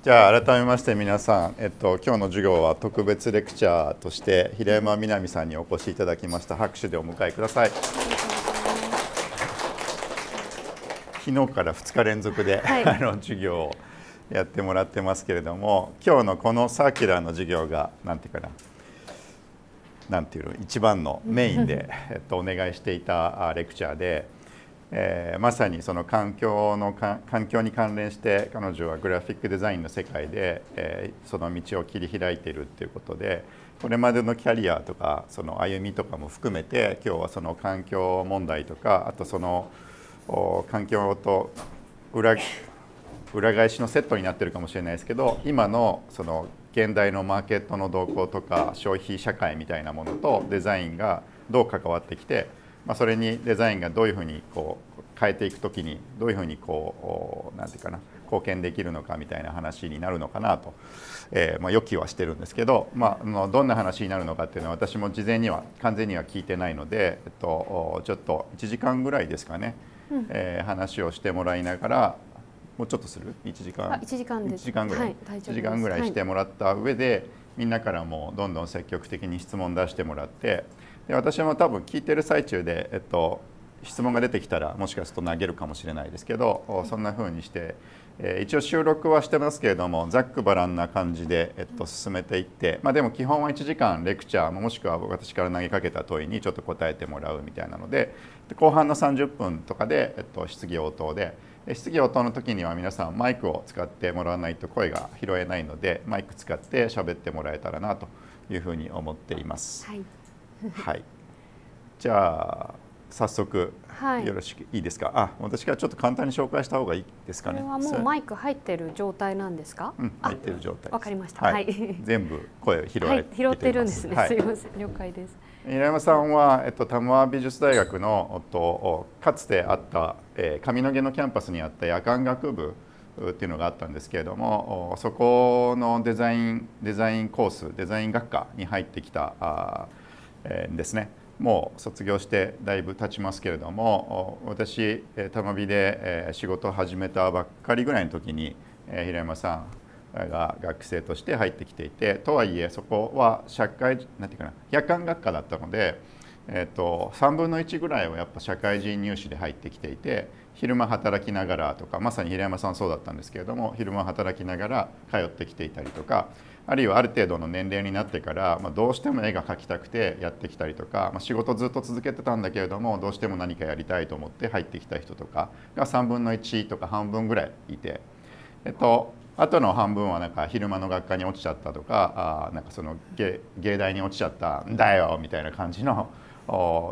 じゃあ改めまして皆さん、えっと、今日の授業は特別レクチャーとして平山みなみさんにお越しいただきました拍手でお迎えください。昨日から2日連続で、はい、あの授業をやってもらってますけれども今日のこのサーキュラーの授業が何ていうかななんていうの一番のメインで、えっと、お願いしていたレクチャーで。えー、まさにその環境の環境に関連して彼女はグラフィックデザインの世界で、えー、その道を切り開いているっていうことでこれまでのキャリアとかその歩みとかも含めて今日はその環境問題とかあとその環境と裏裏返しのセットになってるかもしれないですけど今のその現代のマーケットの動向とか消費社会みたいなものとデザインがどう関わってきてまあ、それにデザインがどういうふうにこう変えていくときにどういうふうにこう何て言うかな貢献できるのかみたいな話になるのかなと、えー、まあ、予期はしてるんですけど、まあ、どんな話になるのかっていうのは私も事前には完全には聞いてないので、えっと、ちょっと1時間ぐらいですかね、えー、話をしてもらいながらもうちょっとする1時間 ,1 時間 ,1 時間ぐらい、はい、1時間ぐらいしてもらった上で、はい、みんなからもどんどん積極的に質問出してもらってで私も多分聞いてる最中で、えっと、質問が出てきたらもしかすると投げるかもしれないですけどそんな風にして、えー、一応収録はしてますけれどもざっくばらんな感じで、えっと、進めていって、まあ、でも基本は1時間レクチャーもしくは私から投げかけた問いにちょっと答えてもらうみたいなので後半の30分とかで、えっと、質疑応答で。質疑応答の時には皆さんマイクを使ってもらわないと声が拾えないのでマイク使って喋ってもらえたらなというふうに思っています。はい はい、じゃあ早速、よろしくいいですかあ私がちょっと簡単に紹介した方がいいですかねこれはもうマイク入ってる状態なんですか、うん、入ってる状態わかりました、はい、全部声拾え、はい、拾ってるんですね、はい、すみません了解です平山さんは、えっと、玉川美術大学のとかつてあった、えー、上野毛のキャンパスにあった夜間学部っていうのがあったんですけれどもそこのデザインデザインコースデザイン学科に入ってきたあですねもう卒業してだいぶ経ちますけれども私ま美で仕事を始めたばっかりぐらいの時に平山さんが学生として入ってきていてとはいえそこは社会なんていうかな夜間学科だったので、えー、と3分の1ぐらいはやっぱ社会人入試で入ってきていて昼間働きながらとかまさに平山さんそうだったんですけれども昼間働きながら通ってきていたりとかあるいはある程度の年齢になってから、まあ、どうしても絵が描きたくてやってきたりとか、まあ、仕事ずっと続けてたんだけれどもどうしても何かやりたいと思って入ってきた人とかが3分の1とか半分ぐらいいて。えっとあとの半分はなんか昼間の学科に落ちちゃったとかあなんかその芸芸大に落ちちゃったんだよみたいな感じの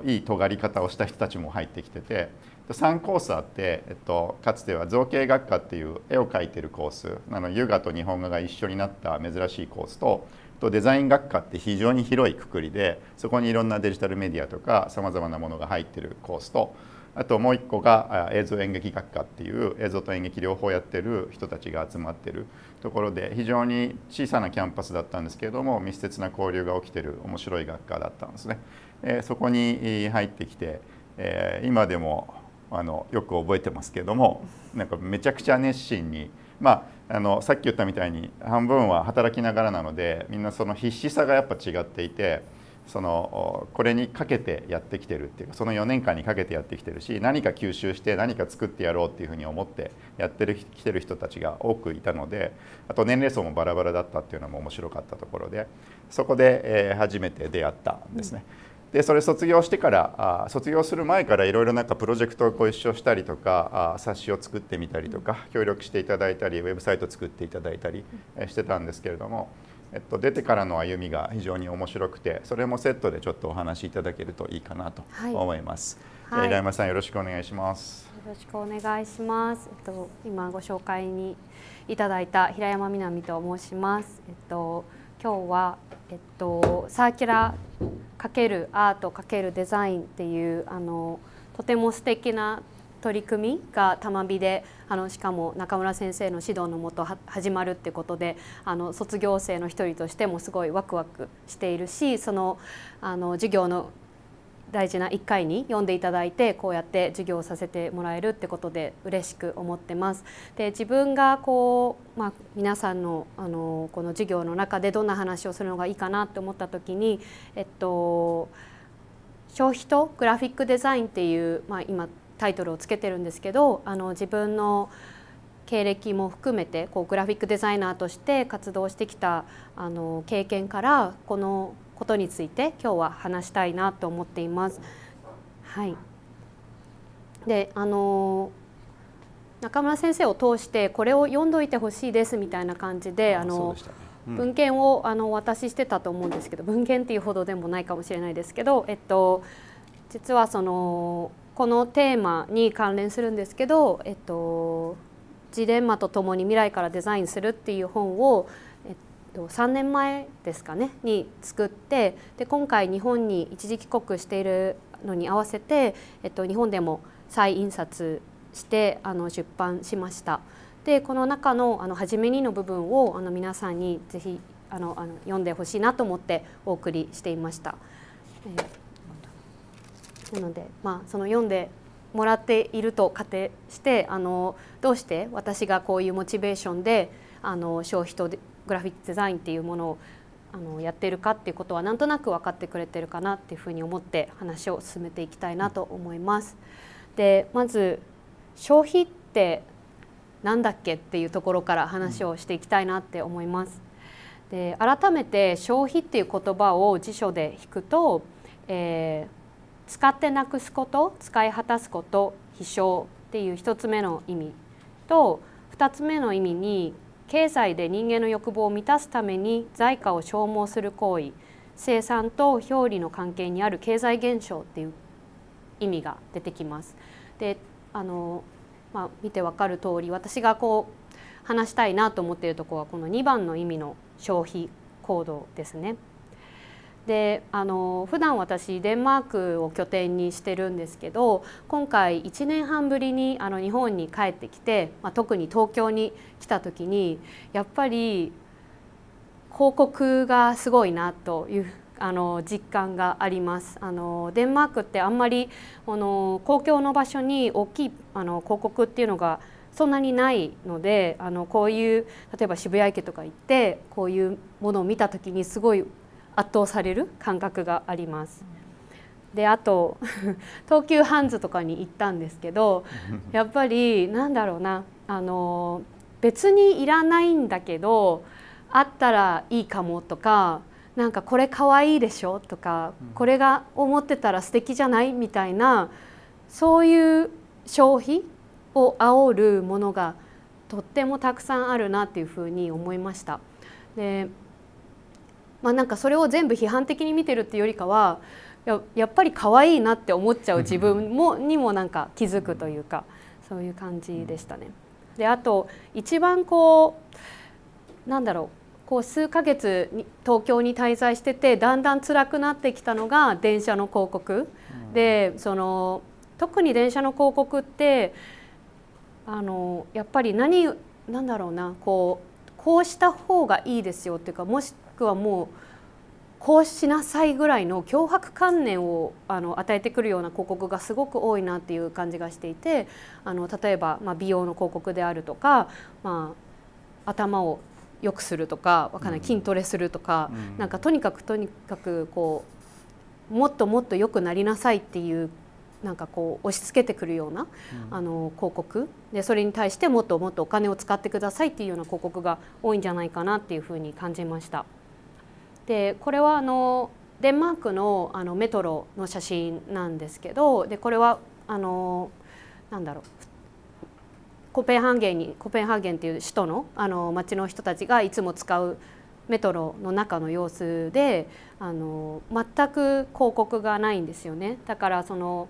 いい尖り方をした人たちも入ってきてて3コースあって、えっと、かつては造形学科っていう絵を描いてるコースあの優雅と日本画が一緒になった珍しいコースととデザイン学科って非常に広いくくりでそこにいろんなデジタルメディアとかさまざまなものが入ってるコースとあともう一個が映像演劇学科っていう映像と演劇両方やってる人たちが集まってるところで非常に小さなキャンパスだったんですけれども密接な交流が起きてる面白い学科だったんですね。えそこに入ってきて、え今でもあのよく覚えてますけどもなんかめちゃくちゃ熱心に、まあ、あのさっき言ったみたいに半分は働きながらなのでみんなその必死さがやっぱ違っていてそのこれにかけてやってきてるっていうかその4年間にかけてやってきてるし何か吸収して何か作ってやろうっていうふうに思ってやってるきてる人たちが多くいたのであと年齢層もバラバラだったっていうのも面白かったところでそこで、えー、初めて出会ったんですね。うんでそれ卒業してからあ卒業する前からいろいろなんかプロジェクトをご一緒したりとかあ冊子を作ってみたりとか協力していただいたりウェブサイト作っていただいたりしてたんですけれども、えっと、出てからの歩みが非常に面白くてそれもセットでちょっとお話しいただけるといいかなと思います。はい、平山さんよろしくお願いします。よろしくお願いします。えっと今ご紹介にいただいた平山みなみと申します。えっと今日は、えっと、サーキュラー×アート×デザインっていうあのとても素敵な取り組みがたまびであのしかも中村先生の指導のもと始まるってことであの卒業生の一人としてもすごいワクワクしているしそのあの授業の大事な1回に読んでいただいてこうやって授業をさせてもらえるってことで嬉しく思ってます。で自分がこう、まあ、皆さんのあのこの授業の中でどんな話をするのがいいかなって思った時に、えっと、消費とグラフィックデザインっていう、まあ、今タイトルをつけてるんですけどあの自分の経歴も含めてこうグラフィックデザイナーとして活動してきたあの経験からこのことについて今日は話したいなと思っています。はい、であの中村先生を通してこれを読んどいてほしいですみたいな感じであの、文献をあのお渡ししてたと思うんですけど文献っていうほどでもないかもしれないですけど、えっと、実はそのこのテーマに関連するんですけど「えっと、ジレンマとともに未来からデザインする」っていう本を3年前ですかねに作ってで今回日本に一時帰国しているのに合わせて、えっと、日本でも再印刷してあの出版しました。でこの中の「あの初めに」の部分をあの皆さんにぜひあのあの読んでほしいなと思ってお送りしていました。えー、なので、まあ、その読んでもらっていると仮定してあのどうして私がこういうモチベーションであの消費とグラフィックデザインっていうものをあのやってるかっていうことはなんとなく分かってくれてるかなっていうふうに思って話を進めていきたいなと思います。でまず消費ってなんだっけっていうところから話をしていきたいなって思います。で改めて消費っていう言葉を辞書で引くと、えー、使ってなくすこと使い果たすこと飛翔っていう1つ目の意味と2つ目の意味に経済で人間の欲望を満たすために財貨を消耗する行為生産と表裏の関係にある経済現象っていう意味が出てきます。であの、まあ、見てわかる通り私がこう話したいなと思っているとこはこの2番の意味の消費行動ですね。であの普段私デンマークを拠点にしてるんですけど今回1年半ぶりにあの日本に帰ってきて、まあ、特に東京に来た時にやっぱり広告がすごいなというあの実感がありますあのデンマークってあんまりあの公共の場所に大きいあの広告っていうのがそんなにないのであのこういう例えば渋谷駅とか行ってこういうものを見た時にすごい圧倒される感覚があります。であと 東急ハンズとかに行ったんですけどやっぱりなんだろうなあの別にいらないんだけどあったらいいかもとかなんかこれかわいいでしょとかこれが思ってたら素敵じゃないみたいなそういう消費を煽るものがとってもたくさんあるなっていうふうに思いました。でまあ、なんかそれを全部批判的に見てるっていうよりかはややっぱり可愛いなって思っちゃう自分もにもなんか気づくというかそういう感じでしたね。であと一番こうなんだろうこう数ヶ月に東京に滞在しててだんだん辛くなってきたのが電車の広告、うん、でその特に電車の広告ってあのやっぱり何なんだろうなこうこうした方がいいですよっていうかもしクはもうこうしなさいぐらいの脅迫観念をあの与えてくるような広告がすごく多いなっていう感じがしていてあの例えば、まあ、美容の広告であるとか、まあ、頭を良くするとかわかんない筋トレするとか、うん、なんかとにかくとにかくこうもっともっと良くなりなさいっていうなんかこう押し付けてくるような、うん、あの広告でそれに対してもっともっとお金を使ってくださいっていうような広告が多いんじゃないかなっていうふうに感じました。でこれはあのデンマークのあのメトロの写真なんですけどでこれはあのなんだろうコペンハーゲンにコペンハーゲンっていう首都のあの町の人たちがいつも使うメトロの中の様子であの全く広告がないんですよねだからその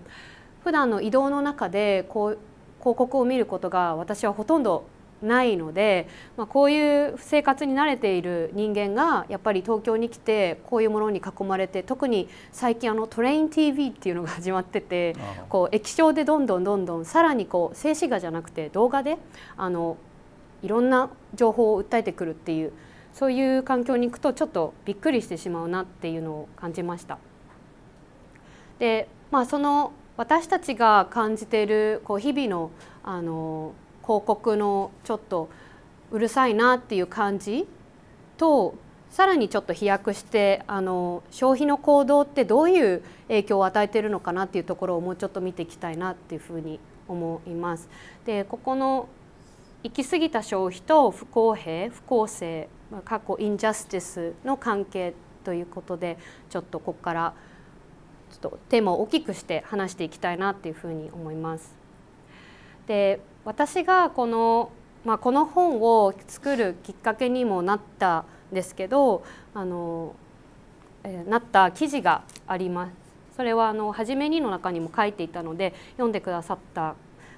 普段の移動の中でこう広告を見ることが私はほとんどないので、まあ、こういう生活に慣れている人間がやっぱり東京に来てこういうものに囲まれて特に最近あのトレイン TV っていうのが始まっててこう液晶でどんどんどんどんさらにこう静止画じゃなくて動画であのいろんな情報を訴えてくるっていうそういう環境に行くとちょっとびっくりしてしまうなっていうのを感じました。でまあ、その私たちが感じているこう日々のあの報告のちょっとうるさいなっていう感じとさらにちょっと飛躍してあの消費の行動ってどういう影響を与えてるのかなっていうところをもうちょっと見ていきたいなっていうふうに思います。でここの行き過ぎた消費と不公平不公正過去インジャスティスの関係ということでちょっとここからちょっとテーマを大きくして話していきたいなっていうふうに思います。で私がこの,、まあ、この本を作るきっかけにもなったんですけどあの、えー、なった記事があります。それはあの初めにの中にも書いていたので読んでくださった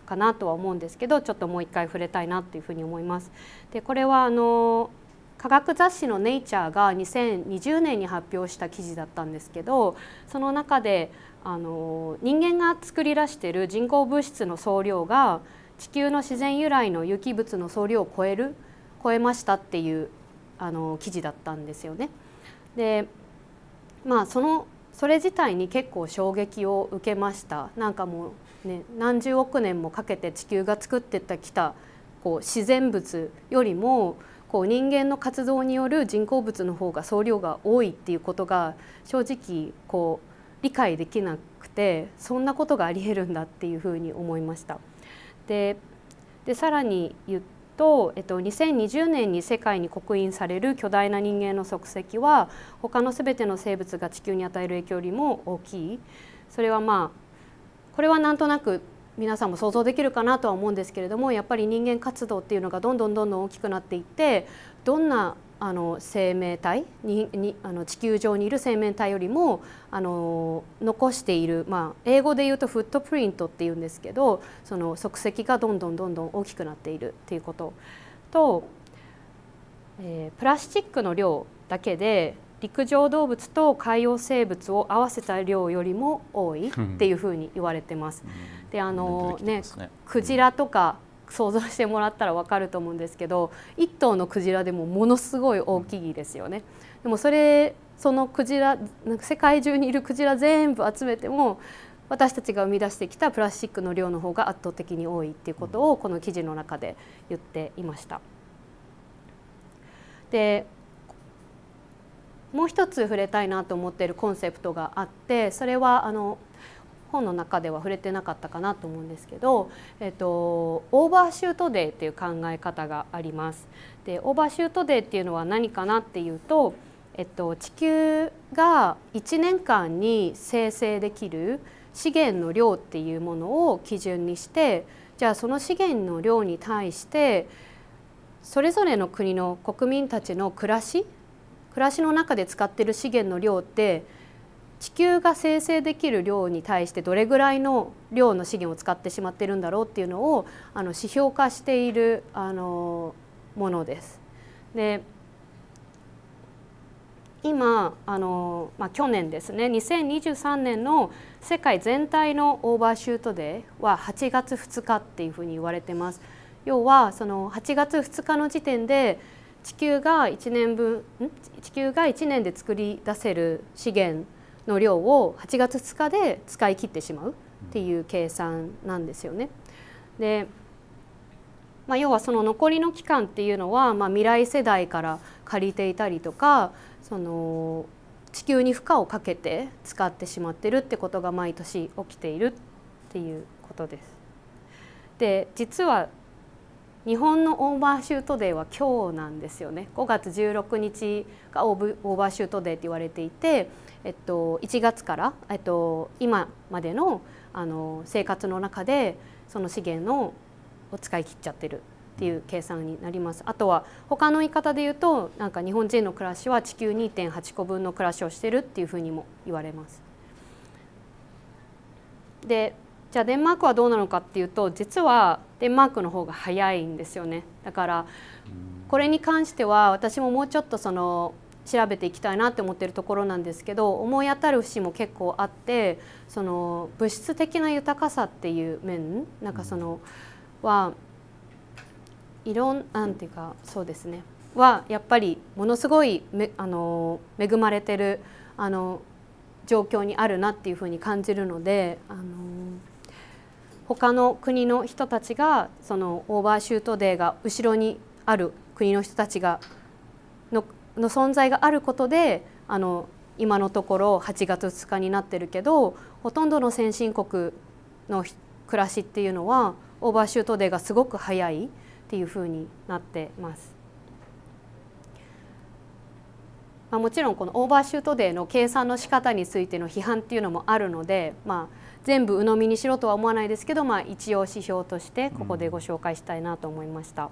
かなとは思うんですけどちょっともう一回触れたいなというふに思います。でこれはあの科学雑誌の「ネイチャーが2020年に発表した記事だったんですけどその中であの人間が作り出している人工物質の総量が地球の自然由来の有機物の総量を超える超えましたっていうあの記事だったんですよね。でまあそのそれ自体に結構衝撃を受けましたなんかもう、ね、何十億年もかけて地球が作ってたきたこう自然物よりもこう人間の活動による人工物の方が総量が多いっていうことが正直こう理解できなくてそんなことがありえるんだっていうふうに思いました。ででさらに言うと、えっと、2020年に世界に刻印される巨大な人間の足跡は他の全ての生物が地球に与える影響よりも大きいそれはまあこれはなんとなく皆さんも想像できるかなとは思うんですけれどもやっぱり人間活動っていうのがどんどんどんどん大きくなっていってどんなあの生命体ににあの地球上にいる生命体よりもあの残している、まあ、英語で言うとフットプリントっていうんですけどその足跡がどんどんどんどん大きくなっているっていうことと、えー、プラスチックの量だけで陸上動物と海洋生物を合わせた量よりも多いっていうふうに言われてます。であのね、ね、クジラとか想像してもらったら分かると思うんですけど一頭のクジラでもものすごい大きいですよね。でもそれそのクジラなんか世界中にいるクジラ全部集めても私たちが生み出してきたプラスチックの量の方が圧倒的に多いっていうことをこの記事の中で言っていました。でもう一つ触れたいなと思っているコンセプトがあってそれはあの本の中では触れてなかったかなと思うんですけど、えっと、オーバーシュートデーっていう考え方があります。でオーバーシュートデーっていうのは何かなっていうと、えっと、地球が1年間に生成できる資源の量っていうものを基準にしてじゃあその資源の量に対してそれぞれの国の国民たちの暮らし暮らしの中で使ってる資源の量って地球が生成できる量に対してどれぐらいの量の資源を使ってしまってるんだろうっていうのをあの指標化しているあのものです。で今あの、まあ、去年ですね2023年の世界全体のオーバーシュートデーは8月2日っていうふうに言われてます。要はその8月2日の時点で地球が1年分地球が1年で作り出せる資源の量を8月2日で使い切ってしまうっていう計算なんですよね。でまあ、要はその残りの期間っていうのは、まあ、未来世代から借りていたりとかその地球に負荷をかけて使ってしまってるってことが毎年起きているっていうことです。で実は日本のオーバーシュートデーは今日なんですよね5月16日がオーバーシュートデーって言われていて、えっと、1月から、えっと、今までのあの生活の中でその資源のを使い切っちゃってるっていう計算になりますあとは他の言い方で言うとなんか日本人の暮らしは地球2.8個分の暮らしをしてるっていうふうにも言われます。でじゃあデンマークはどうなのかっていうと実はデンマークの方が早いんですよねだからこれに関しては私ももうちょっとその調べていきたいなって思ってるところなんですけど思い当たる節も結構あってその物質的な豊かさっていう面なんかそのはいろんなんていうかそうですねはやっぱりものすごいめあの恵まれてるあの状況にあるなっていうふうに感じるのであの他の国の人たちがそのオーバーシュートデーが後ろにある国の人たちがのの存在があることであの今のところ8月2日になってるけどほとんどの先進国の暮らしっていうのはオーバーシュートデーがすごく早いっていうふうになってます。まあ、もちろんこのオーバーシュートデーの計算の仕方についての批判っていうのもあるので、まあ、全部鵜呑みにしろとは思わないですけど、まあ、一応指標としてここでご紹介したいなと思いました。うん、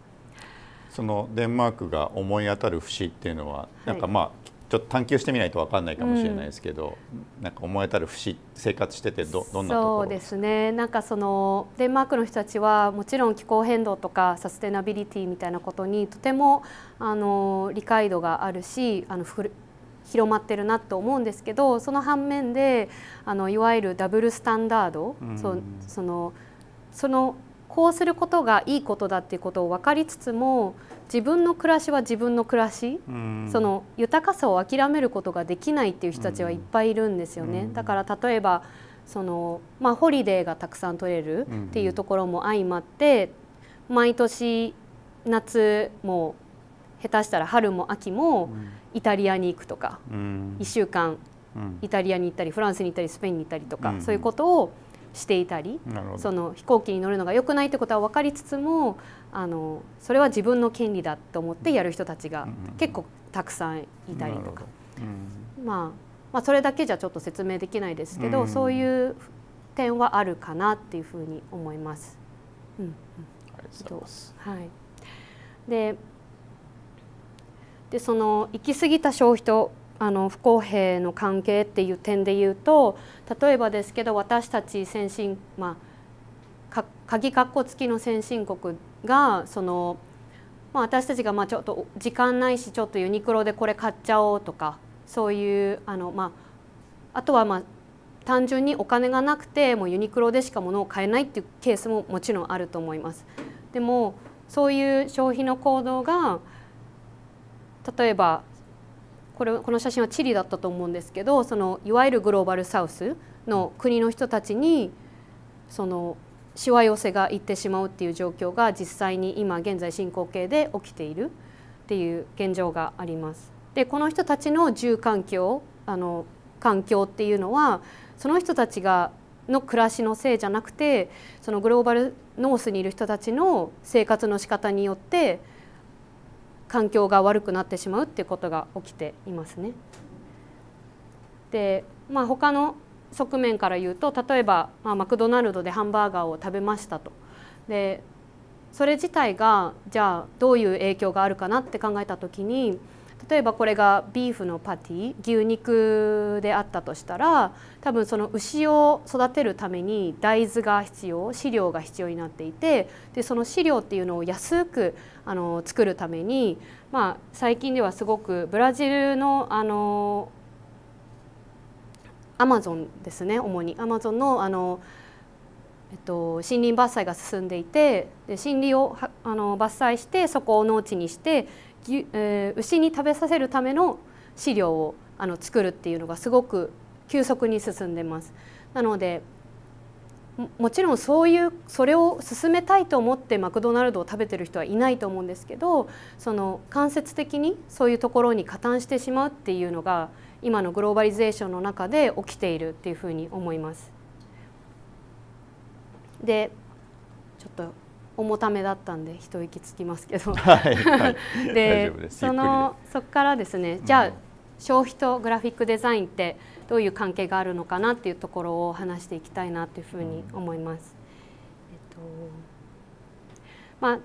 そのデンマークが思い当たる節っていうのは、はい、なんかまあちょっと探求してみないと分かんないかもしれないですけど、うん、なんか思い当たる節生活しててどどんなところそうですねなんかそのデンマークの人たちはもちろん気候変動とかサステナビリティみたいなことにとてもあの理解度があるしあのフ広まってるなと思うんですけどその反面であのいわゆるダブルスタンダード、うん、そそのそのこうすることがいいことだっていうことを分かりつつも自分の暮らしは自分の暮らし、うん、その豊かさを諦めることができないっていう人たちはいっぱいいるんですよね。うん、だから例えばそのまあ、ホリデーがたくさん取れるっていうところも相まって、毎年夏も下手したら春も秋も、うんイタリアに行くとか、うん、1週間イタリアに行ったりフランスに行ったりスペインに行ったりとか、そういうことをしていたりその飛行機に乗るのが良くないってことは分かりつつもあのそれは自分の権利だと思ってやる人たちが結構たくさんいたりとか、うん、まあ、まあそれだけじゃちょっと説明できないですけど、うん、そういう点はあるかなっていうふうに思います。うん、うん、ありがとうございます、はい、ででその行き過ぎた消費とあの不公平の関係っていう点で言うと例えばですけど私たち先進まあ鍵括弧付きの先進国がその、まあ、私たちがまあちょっと時間ないしちょっとユニクロでこれ買っちゃおうとかそういうあの、まあ、あとはまあ単純にお金がなくてもうユニクロでしか物を買えないっていうケースももちろんあると思います。でもそういう消費の行動が例えばこれこの写真はチリだったと思うんですけどそのいわゆるグローバルサウスの国の人たちにそのしわ寄せがいってしまうっていう状況が実際に今現在進行形で起きているっていう現状があります。でこの人たちの住環境あの環境っていうのはその人たちがの暮らしのせいじゃなくてそのグローバルノースにいる人たちの生活の仕方によって環境が悪くなってしまうっていうことが起きていますね。で、まあ、他の側面から言うと例えば、まあ、マクドナルドでハンバーガーを食べましたと。でそれ自体がじゃあどういう影響があるかなって考えた時に例えばこれがビーフのパティ牛肉であったとしたら多分その牛を育てるために大豆が必要飼料が必要になっていてでその飼料っていうのを安くあの作るために、まあ、最近ではすごくブラジルのあのアマゾンですね主にアマゾンのあの、えっと、森林伐採が進んでいてで森林をあの伐採してそこを農地にして、えー、牛に食べさせるための飼料をあの作るっていうのがすごく急速に進んでます。なのでもちろんそういうそれを進めたいと思ってマクドナルドを食べてる人はいないと思うんですけどその間接的にそういうところに加担してしまうっていうのが今のグローバリゼーションの中で起きているっていうふうに思います。でちょっと重ためだったんで一息つきますけど、はいはい、でそのそこからですねじゃあ、消費とグラフィックデザインってどういう関係があるのかなっていうところを話していきたいなというふうに思います。えっとまあ、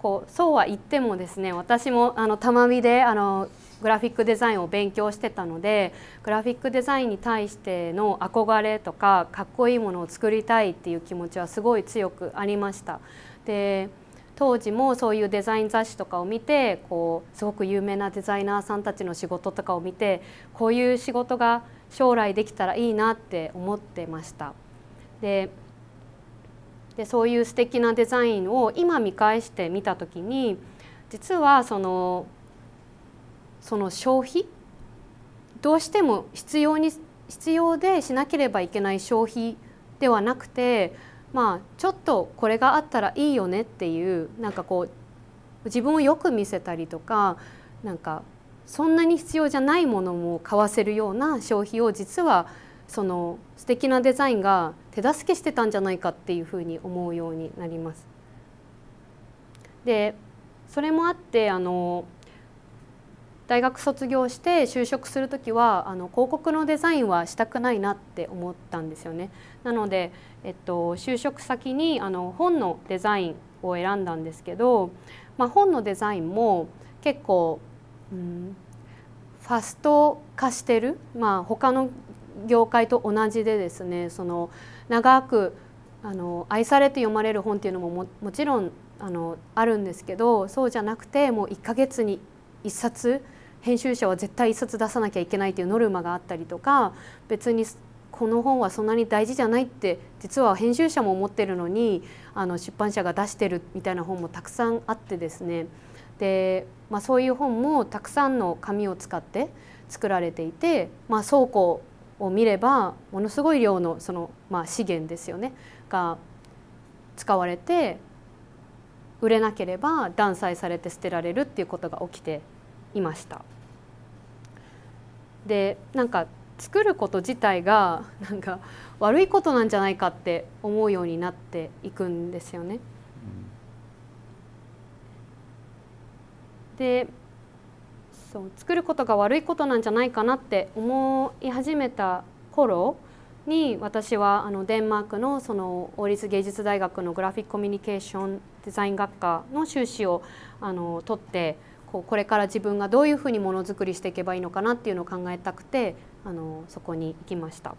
こうそうは言ってもですね私もあのたまみであのグラフィックデザインを勉強してたのでグラフィックデザインに対しての憧れとかかっこいいものを作りたいっていう気持ちはすごい強くありました。で当時もそういうデザイン雑誌とかを見てこうすごく有名なデザイナーさんたちの仕事とかを見てこういう仕事が将来できたらいいなって思ってました。ででそういう素敵なデザインを今見返してみた時に実はそのその消費どうしても必要に必要でしなければいけない消費ではなくてまあちょっとこれがあったらいいよねっていうなんかこう自分をよく見せたりとかなんかそんなに必要じゃないものも買わせるような消費を実はその素敵なデザインが手助けしてたんじゃないかっていうふうに思うようになります。でそれもあってあの大学卒業して就職する時はあの広告のデザインはしたくないなって思ったんですよね。なので、えっと、就職先にあの本のデザインを選んだんですけど、まあ、本のデザインも結構、うん、ファスト化してる、まあ、他の業界と同じでですねその長くあの愛されて読まれる本っていうのももちろんあのあるんですけどそうじゃなくてもう1ヶ月に1冊編集者は絶対1冊出さなきゃいけないっていうノルマがあったりとか別にこの本はそんなに大事じゃないって実は編集者も思ってるのにあの出版社が出してるみたいな本もたくさんあってですねで、まあ、そういう本もたくさんの紙を使って作られていて、まあ、倉庫を見ればものすごい量のその、まあ、資源ですよねが使われて売れなければ断裁されて捨てられるっていうことが起きていました。でなんか作ること自体がなんか悪いことなんじゃないかって思うようになっていくんですよね。でそう作ることが悪いことなんじゃないかなって思い始めた頃に私はあのデンマークのその王立芸術大学のグラフィックコミュニケーションデザイン学科の修士をあの取ってこうこれから自分がどういうふうにものづくりしていけばいいのかなっていうのを考えたくてあのそこに行きました。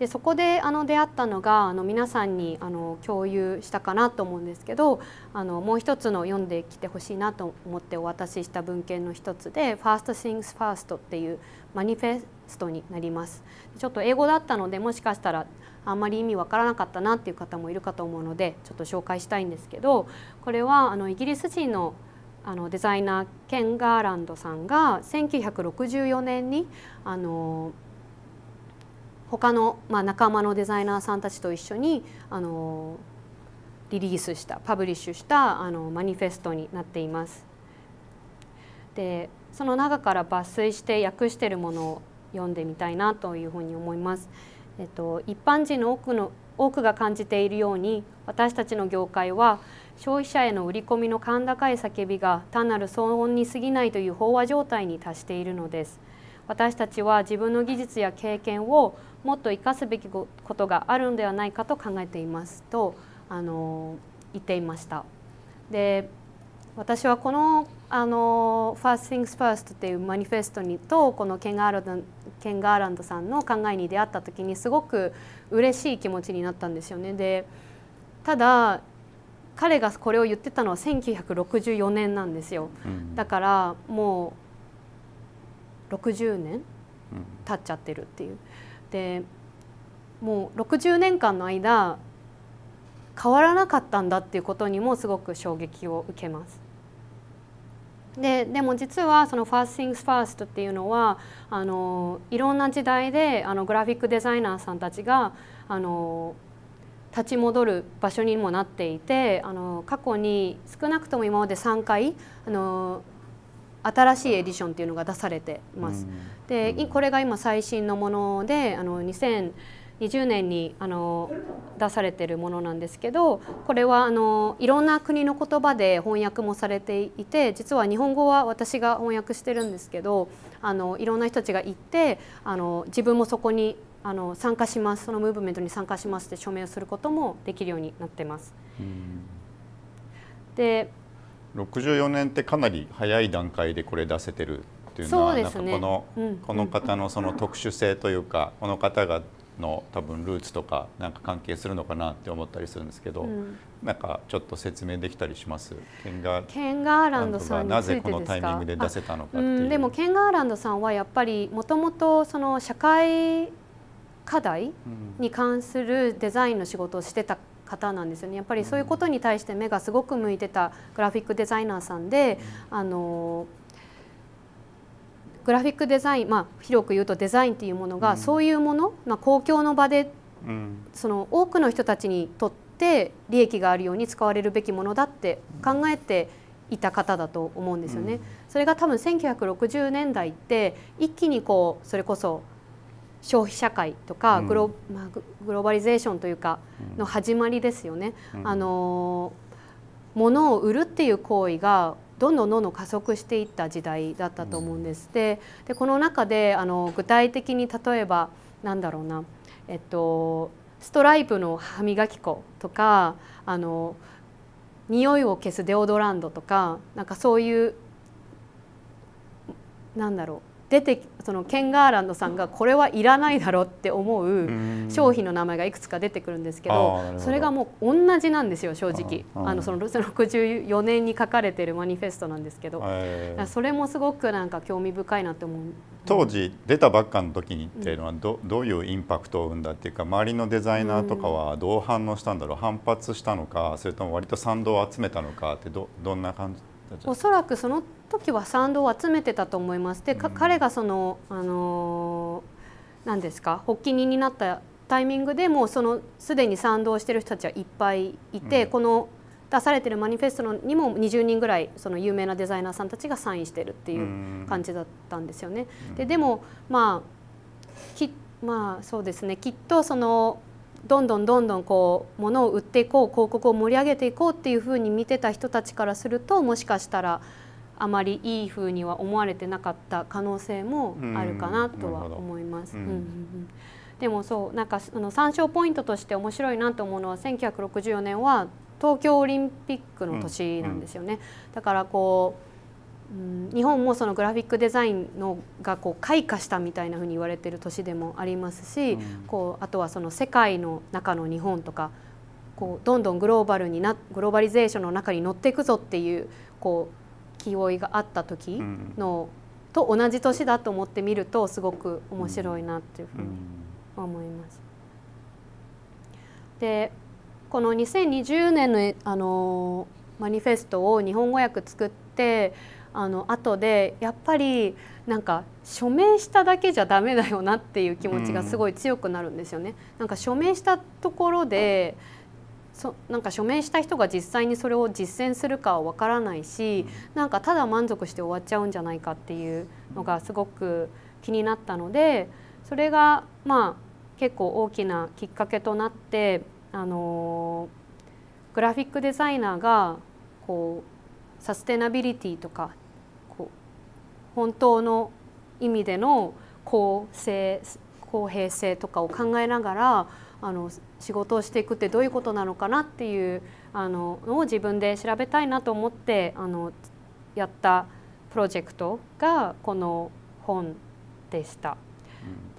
でそこであの出会ったのがあの皆さんにあの共有したかなと思うんですけどあのもう一つの読んできてほしいなと思ってお渡しした文献の一つで「ファースト・シングス・ファースト」っていうマニフェストになりますちょっと英語だったのでもしかしたらあんまり意味わからなかったなっていう方もいるかと思うのでちょっと紹介したいんですけどこれはあのイギリス人のあのデザイナーケン・ガーランドさんが1964年にあの他のまあ仲間のデザイナーさんたちと一緒にあのリリースしたパブリッシュしたあのマニフェストになっています。でその中から抜粋して訳してるものを読んでみたいなというふうに思います。えっと、一般人の多くの多くが感じているように私たちの業界は消費者への売り込みの甲高い叫びが単なる騒音に過ぎないという飽和状態に達しているのです。私たちは自分の技術や経験をもっと生かすべきことがあるんではないかと考えていますとあの言っていました。で私はこのあの「First Things First」っていうマニフェストにとこのケンガーランケンガーランドさんの考えに出会った時にすごく嬉しい気持ちになったんですよね。でただ彼がこれを言ってたのは1964年なんですよ、うん、だからもう60年経っちゃってるっていうでもう60年間の間変わらなかったんだっていうことにもすごく衝撃を受けます。ででも実はその「First Things First」っていうのはあのいろんな時代であのグラフィックデザイナーさんたちがあの立ち戻る場所にもなっていてあの過去に少なくとも今まで3回あの新しいエディションっていうのが出されてます。でこれが今最新のものであの2020年にあの出されてるものなんですけどこれはあのいろんな国の言葉で翻訳もされていて実は日本語は私が翻訳してるんですけどあのいろんな人たちが行ってあの自分もそこにあの参加しますそのムーブメントに参加しますって署名をすることもできるようになってます。で64年ってかなり早い段階でこれ出せてるっていうのは、ね、この、この方のその特殊性というか、この方がの多分ルーツとかなんか関係するのかなって思ったりするんですけど、うん、なんかちょっと説明できたりしますケンガーランドさんなぜこのタイミングで出せたのか、うん、でもケンガーランドさんはやっぱりもともとその社会課題に関するデザインの仕事をしてた方なんですよねやっぱりそういうことに対して目がすごく向いてたグラフィックデザイナーさんであのグラフィックデザイン、まあ、広く言うとデザインっていうものが、そういうもの、まあ、公共の場で、その多くの人たちにとって利益があるように使われるべきものだって考えていた方だと思うんですよね。それが多分1960年代って一気にこうそれこそ消費社会とかグロ,、まあ、グローバリゼーションというかの始まりですよね。あの物を売るっていう行為がどんどんどんどん加速していった時代だったと思うんです。ででこの中であの具体的に例えばなんだろうな、えっと、ストライプの歯磨き粉とかあの匂いを消すデオドランドとかなんかそういうなんだろう出てそのケンガーランドさんがこれはいらないだろうって思う商品の名前がいくつか出てくるんですけどそれがもう同じなんですよ正直あのその64年に書かれているマニフェストなんですけど、それもすごくなんか興味深いなって思う当時出たばっかの時にっていうのはどうん、どういうインパクトを生んだっていうか周りのデザイナーとかはどう反応したんだろう反発したのかそれとも割と賛同を集めたのかってどどんな感じおそらくその時は賛同を集めてたと思います。で、彼がそのあの何ですか発起人になったタイミングでもうそのすでに賛同してる人たちはいっぱいいて、うん、この出されてるマニフェストにも20人ぐらいその有名なデザイナーさんたちがサインしてるっていう感じだったんですよね。ででも、まあまあそうですねきっとそのどんどんどんどんこう物を売っていこう広告を盛り上げていこうっていうふうに見てた人たちからするともしかしたらあまりいいふうには思われてなかった可能性もあるかなとは思います。うんうん、でもそうなんかあの参照ポイントとして面白いなと思うのは1964年は東京オリンピックの年なんですよね。だからこう日本もそのグラフィックデザインのがこう開花したみたいなふうに言われてる年でもありますし、うん、こうあとはその世界の中の日本とかこうどんどんグローバルになグローバリゼーションの中に乗っていくぞっていうこう気負いがあった時の、うん、と同じ年だと思ってみるとすごく面白いなっていうふうに思います。でこの2020年のあのマニフェストを日本語訳作ってあの後でやっぱりなんか署名しただけじゃダメだよなっていう気持ちがすごい強くなるんですよね。なんか署名したところでそなんか署名した人が実際にそれを実践するかはわからないしなんかただ満足して終わっちゃうんじゃないかっていうのがすごく気になったのでそれがまあ結構大きなきっかけとなってあのー、グラフィックデザイナーがこうサステナビリティとか本当の意味での公正公平性とかを考えながらあの仕事をしていくってどういうことなのかなっていうあのを自分で調べたいなと思ってあのやったプロジェクトがこの本でした。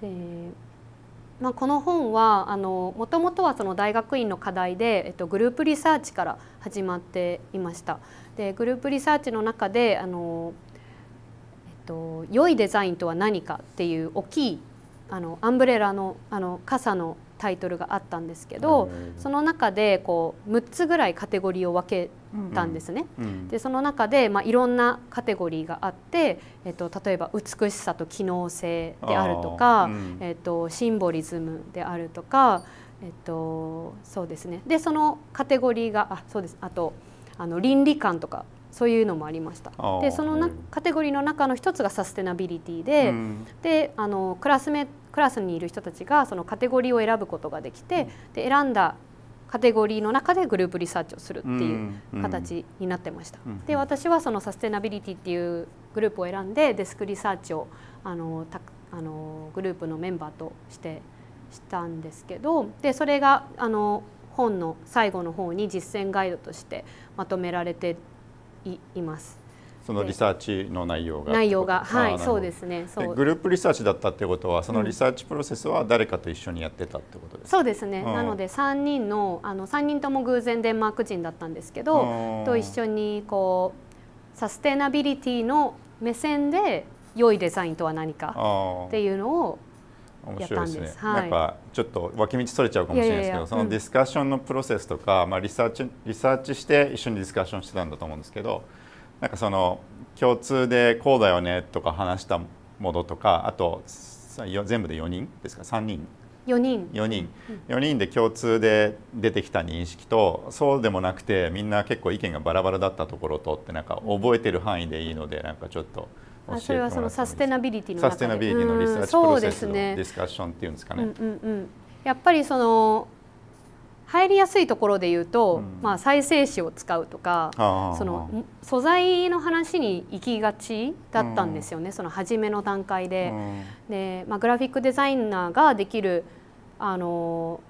うん、でまあ、この本はもともとはその大学院の課題で、えっと、グループリサーチから始まっていました。でグループリサーチの中であのと良いデザインとは何かっていう大きいあのアンブレラのあの傘のタイトルがあったんですけど、その中でこう6つぐらいカテゴリーを分けたんですね。うんうん、でその中で、まあ、いろんなカテゴリーがあって、えっと、例えば美しさと機能性であるとか、うん、えっと、シンボリズムであるとか、えっと、そうですねでそのカテゴリーがあそうですあとあの倫理観とかそういうのもありましたでそのなカテゴリーの中の一つがサステナビリティでうん、であのクラスメクラスにいる人たちがそのカテゴリーを選ぶことができて、うん、で選んだカテゴリーの中でグループリサーチをするっていう形になってました。うん、で私はそのサステナビリティっていうグループを選んでデスクリサーチをあのたあのグループのメンバーとしてしたんですけどでそれがあの本の最後の方に実践ガイドとしてまとめられていいます。そのリサーチの内容が内容がはいそうですねグループリサーチだったってことはそのリサーチプロセスは誰かと一緒にやってたってことですか、うん、そうですね、うん、なので3人のあの3人とも偶然デンマーク人だったんですけど、うん、と一緒にこうサステナビリティの目線で良いデザインとは何かっていうのを面白いですねです、はい、なんかちょっと脇道それちゃうかもしれないですけどそのディスカッションのプロセスとか、うん、まあ、リサーチリサーチして一緒にディスカッションしてたんだと思うんですけどなんかその共通でこうだよねとか話したものとかあと全部で4人ですか3人4人 ,4 人 ,4 人で共通で出てきた認識とそうでもなくてみんな結構意見がバラバラだったところとってなんか覚えてる範囲でいいのでなんかちょっと。あそれはそのサステナビリティのサステナビリティのリサーチプロセスのディスカッションっていうんですかね。ねうんうんうん、やっぱりその入りやすいところで言うと、うん、まあ、再生紙を使うとかその素材の話に行きがちだったんですよね、うん、その初めの段階で。うん、でまあ、グラフィックデザイナーができるあの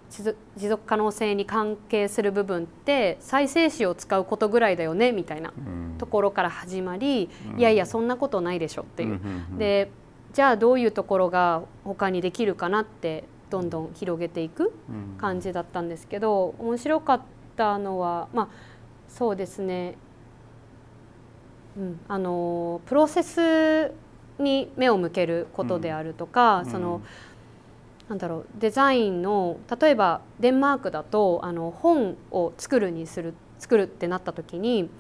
持続可能性に関係する部分って再生紙を使うことぐらいだよねみたいなところから始まり、うん、いやいやそんなことないでしょっていう。うん、でじゃあどういうところが他にできるかなってどんどん広げていく感じだったんですけど面白かったのはまあそうですね、うん、あのプロセスに目を向けることであるとか、その。なんだろうデザインの例えばデンマークだとあの本を作るにする作るってなった時に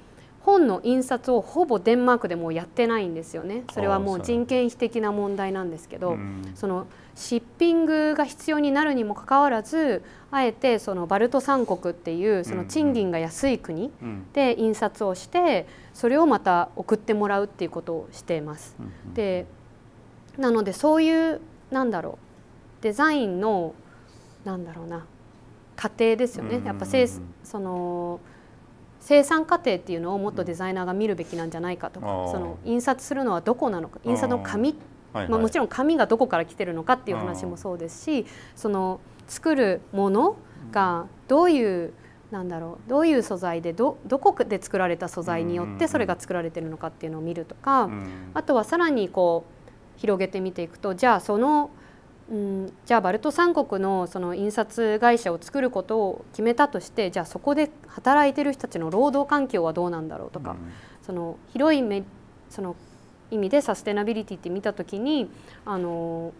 本の印刷をほぼデンマークでもやってないんですよねそれはもう人件費的な問題なんですけどそのシッピングが必要になるにもかかわらずあえてそのバルト三国っていうその賃金が安い国で印刷をしてそれをまた送ってもらうっていうことをしています。でなのでそういうなんだろうデザインのなんだろうな過程ですよね。やっぱいその生産過程っていうのをもっとデザイナーが見るべきなんじゃないかとか、その印刷するのはどこなのか、印刷の紙、まあ、もちろん紙がどこから来てるのかっていう話もそうですし、その作るものがどういうなんだろうどういう素材でどどこで作られた素材によってそれが作られてるのかっていうのを見るとか、あとはさらにこう広げてみていくとじゃあそのうん、じゃあバルト三国のその印刷会社を作ることを決めたとしてじゃあそこで働いてる人たちの労働環境はどうなんだろうとか、うん、その広い目その意味でサステナビリティって見た時にあの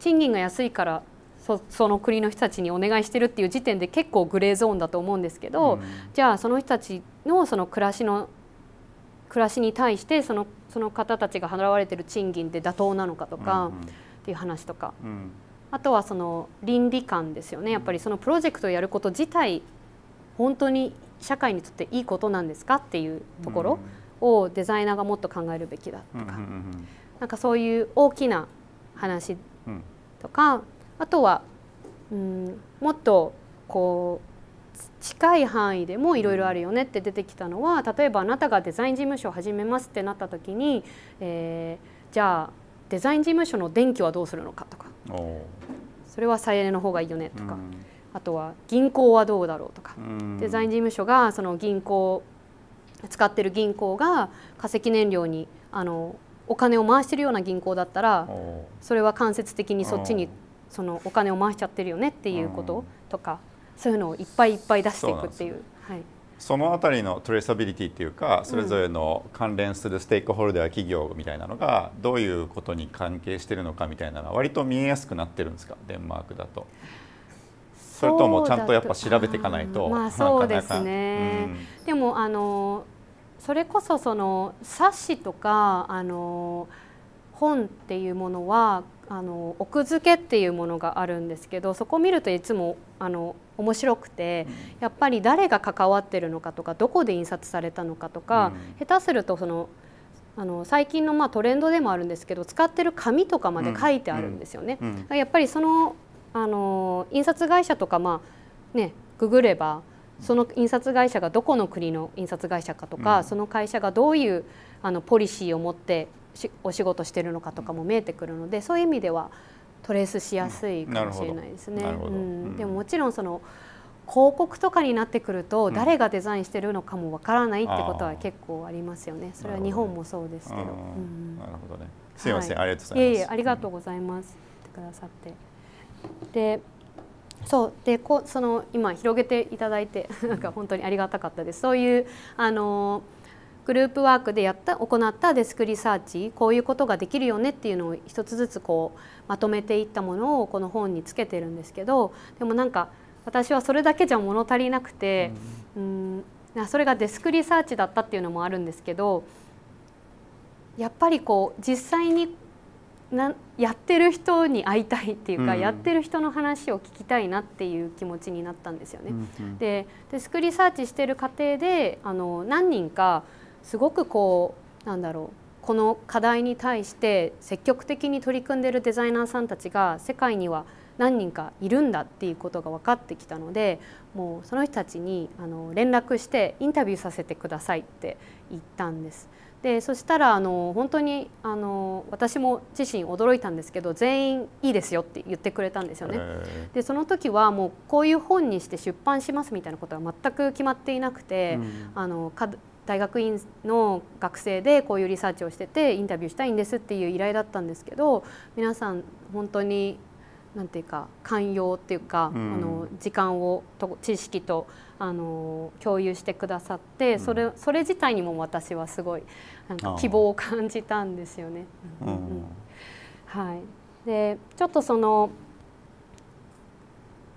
賃金が安いからそその国の人たちにお願いしてるっていう時点で結構グレーゾーンだと思うんですけど、うん、じゃあその人たちのその暮らしの暮らしに対してそのその方たちが払われてる賃金って妥当なのかとか。うんっていう話とか、うん、あとはその倫理観ですよねやっぱりそのプロジェクトをやること自体本当に社会にとっていいことなんですかっていうところをデザイナーがもっと考えるべきだとか、うんなんかそういう大きな話とか、あとは、うん、もっとこう近い範囲でもいろいろあるよねって出てきたのは例えばあなたがデザイン事務所を始めますってなった時に、えー、じゃあデザイン事務所の電気はどうするのかとかそれは再エネの方がいいよねとか、うん、あとは銀行はどうだろうとか、うん、デザイン事務所がその銀行使ってる銀行が化石燃料にあのお金を回してるような銀行だったらそれは間接的にそっちにそのお金を回しちゃってるよねっていうこととかそういうのをいっぱいいっぱい出していくっていう。うはいその辺りのトレーサビリティっていうかそれぞれの関連するステークホルダー企業みたいなのがどういうことに関係してるのかみたいなのは割と見えやすくなってるんですかデンマークだと。それともちゃんとやっぱ調べていかないと。まあそうですね。うん、でもあのそれこそその冊子とかあの本っていうものはあの奥付けっていうものがあるんですけどそこを見るといつもあの面白くて、やっぱり誰が関わってるのかとかどこで印刷されたのかとか、うん、下手するとそのあの最近のまトレンドでもあるんですけど使ってる紙とかまで書いてあるんですよね。うんうん、やっぱりそのあの印刷会社とか、まあね、ググればその印刷会社がどこの国の印刷会社かとか、その会社がどういうあのポリシーを持ってお仕事してるのかとかも見えてくるのでそういう意味ではトレースしやすいかもしれないですね。うん、でももちろんその広告とかになってくると誰がデザインしてるのかもわからないってことは結構ありますよね。それは日本もそうですけど。なるほどね。すみません、はい、ありがとうございます。いえいえありがとうございます。うん、くださって。で、そうでこその今広げていただいて なんか本当にありがたかったです。そういうあのーグループワークでやった行ったデスクリサーチこういうことができるよねっていうのを一つずつこうまとめていったものをこの本につけてるんですけどでもなんか私はそれだけじゃ物足りなくて、うん、うんそれがデスクリサーチだったっていうのもあるんですけどやっぱりこう実際になやってる人に会いたいっていうか、うん、やってる人の話を聞きたいなっていう気持ちになったんですよね。うんうん、でデスクリサーチしてる過程であの何人かすごくこうなんだろうこの課題に対して積極的に取り組んでいるデザイナーさんたちが世界には何人かいるんだっていうことが分かってきたのでもうその人たちにあの連絡してインタビューさせてくださいって言ったんです。でそしたらあの本当にあの私も自身驚いたんですけど全員いいですよって言ってくれたんですよね。でその時はもうこういう本にして出版しますみたいなことは全く決まっていなくて、うん、あのか大学院の学生でこういうリサーチをしててインタビューしたいんですっていう依頼だったんですけど皆さん本当になんていうか寛容っていうか、うん、あの時間をと知識とあの共有してくださって、うん、それそれ自体にも私はすごいなんか希望を感じたんですよね。うんうん、はい、でちょっとその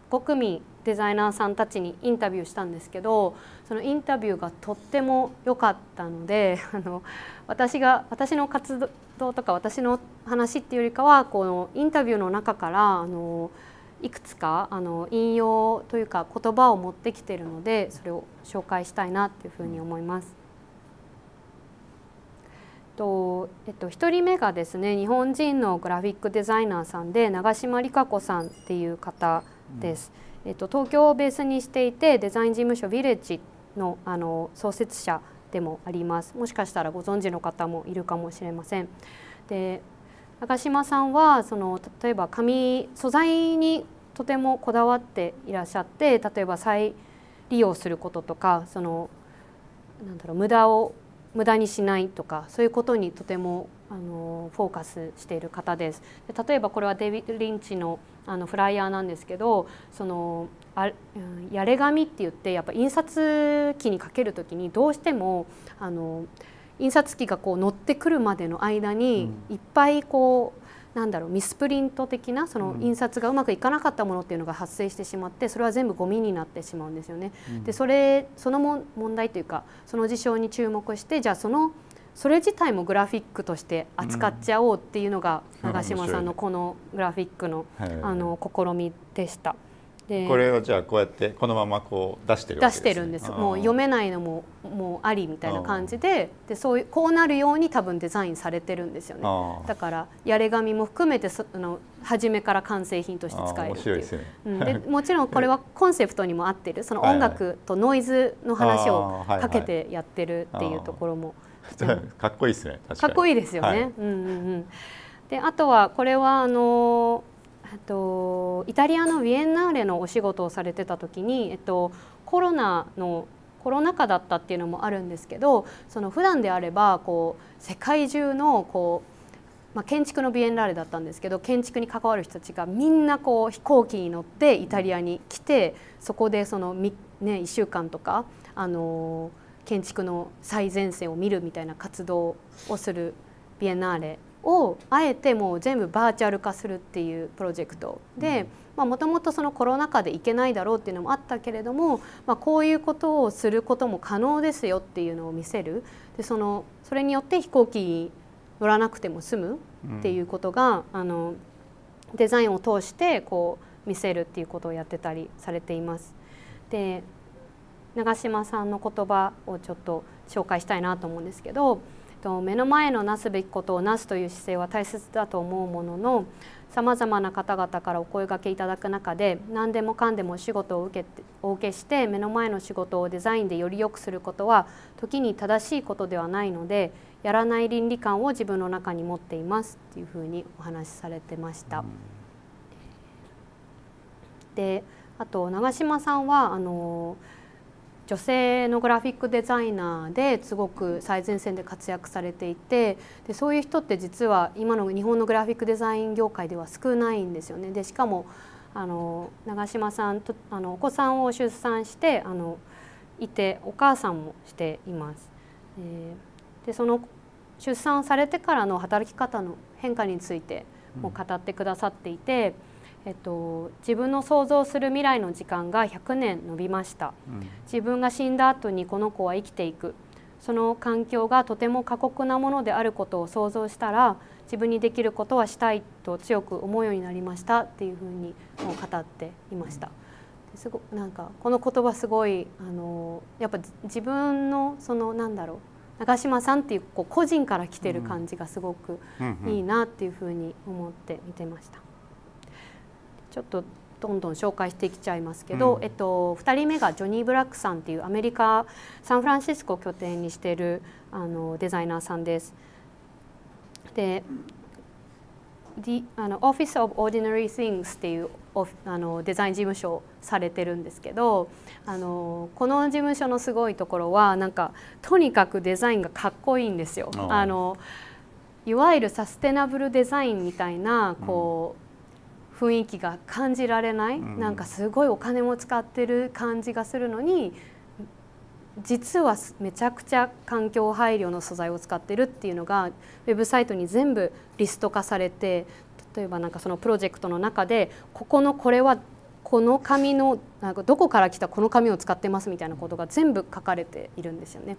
5組デザイナーさんたちにインタビューしたんですけどそのインタビューがとっても良かったので あの私が私の活動とか私の話っていうよりかはこのインタビューの中からあのいくつかあの引用というか言葉を持ってきているのでそれを紹介したいなっていうふうに思います。とえっと、1人目がですね日本人のグラフィックデザイナーさんで長嶋理香子さんっていう方です。うんえっと、東京をベースにしていてデザイン事務所ヴィレッジのあの創設者でもありますもしかしたらご存知の方もいるかもしれません。で長島さんはその例えば紙素材にとてもこだわっていらっしゃって例えば再利用することとかそのなんだろう無駄を無駄にしないとかそういうことにとてもあのフォーカスしている方です。で例えばこれはデビッド・リンチの「あのフライヤーなんですけどそのあやれ紙って言ってやっぱ印刷機にかける時にどうしてもあの印刷機がこう乗ってくるまでの間にいっぱいこう、なんだろうミスプリント的なその印刷がうまくいかなかったものっていうのが発生してしまってそれは全部ゴミになってしまうんですよね。でそれそのも問題というかその事象に注目してじゃあそのそれ自体もグラフィックとして扱っちゃおうっていうのが長嶋さんのこのグラフィックのあの試みでした。でこれをじゃあこうやってこのままこう出してる、ね、出してるんですもう読めないのももうありみたいな感じででそういうこうなるように多分デザインされてるんですよねだからやれ紙も含めてその初めから完成品として使えるっていう、ん、でもちろんこれはコンセプトにも合ってるその音楽とノイズの話をかけてやってるっていうところも。はいはい かっこいいですねかっこいいですよね、はい、うんうんうんであとはこれはあのえっと、イタリアのビエンナーレのお仕事をされてた時に、えっと、コロナのコロナ禍だったっていうのもあるんですけどその普段であればこう世界中のこう、まあ、建築のビエンナーレだったんですけど建築に関わる人たちがみんなこう飛行機に乗ってイタリアに来てそこでその、ね、1週間とか、あのー建築の最前線を見るみたいな活動をするビエンナーレをあえてもう全部バーチャル化するっていうプロジェクトでもともとそのコロナ禍で行けないだろうっていうのもあったけれども、まあ、こういうことをすることも可能ですよっていうのを見せるでそのそれによって飛行機に乗らなくても済むっていうことが、うん、あのデザインを通してこう見せるっていうことをやってたりされています。で長嶋さんの言葉をちょっと紹介したいなと思うんですけど目の前のなすべきことをなすという姿勢は大切だと思うもののさまざまな方々からお声がけいただく中で何でもかんでも仕事を受けお受けして目の前の仕事をデザインでより良くすることは時に正しいことではないのでやらない倫理観を自分の中に持っていますっていうふうにお話しされてました。であと長嶋さんはあの女性のグラフィックデザイナーですごく最前線で活躍されていてでそういう人って実は今の日本のグラフィックデザイン業界では少ないんですよね。でしかもあの長嶋さんとあのお子さんを出産してあのいてお母さんもしています。でその出産されてからの働き方の変化についても語ってくださっていて。うんえっと、自分の想像する未来の時間が100年伸びました、うん、自分が死んだ後にこの子は生きていくその環境がとても過酷なものであることを想像したら自分にできることはしたいと強く思うようになりましたっていうふうにも語っていました。すごなんかこの言葉すごいあのやっぱ自分のそのなんだろう長嶋さんっていうこう個人から来てる感じがすごくいいなっていうふうに思って見てました。ちょっとどんどん紹介してきちゃいますけど、うん、えっと、2人目がジョニー・ブラックさんっていうアメリカサンフランシスコを拠点にしているあのデザイナーさんです。で「あの Office of Ordinary Things」っていうあのデザイン事務所されてるんですけどあのこの事務所のすごいところはなんかとにかくデザインがかっこいいんですよ。あのいわゆるサステナブルデザインみたいなこう、うん雰囲気が感じられない、うん、なんかすごいお金も使ってる感じがするのに実はめちゃくちゃ環境配慮の素材を使ってるっていうのがウェブサイトに全部リスト化されて例えばなんかそのプロジェクトの中でここのこれはこの紙のなんかどこから来たこの紙を使ってますみたいなことが全部書かれているんですよね。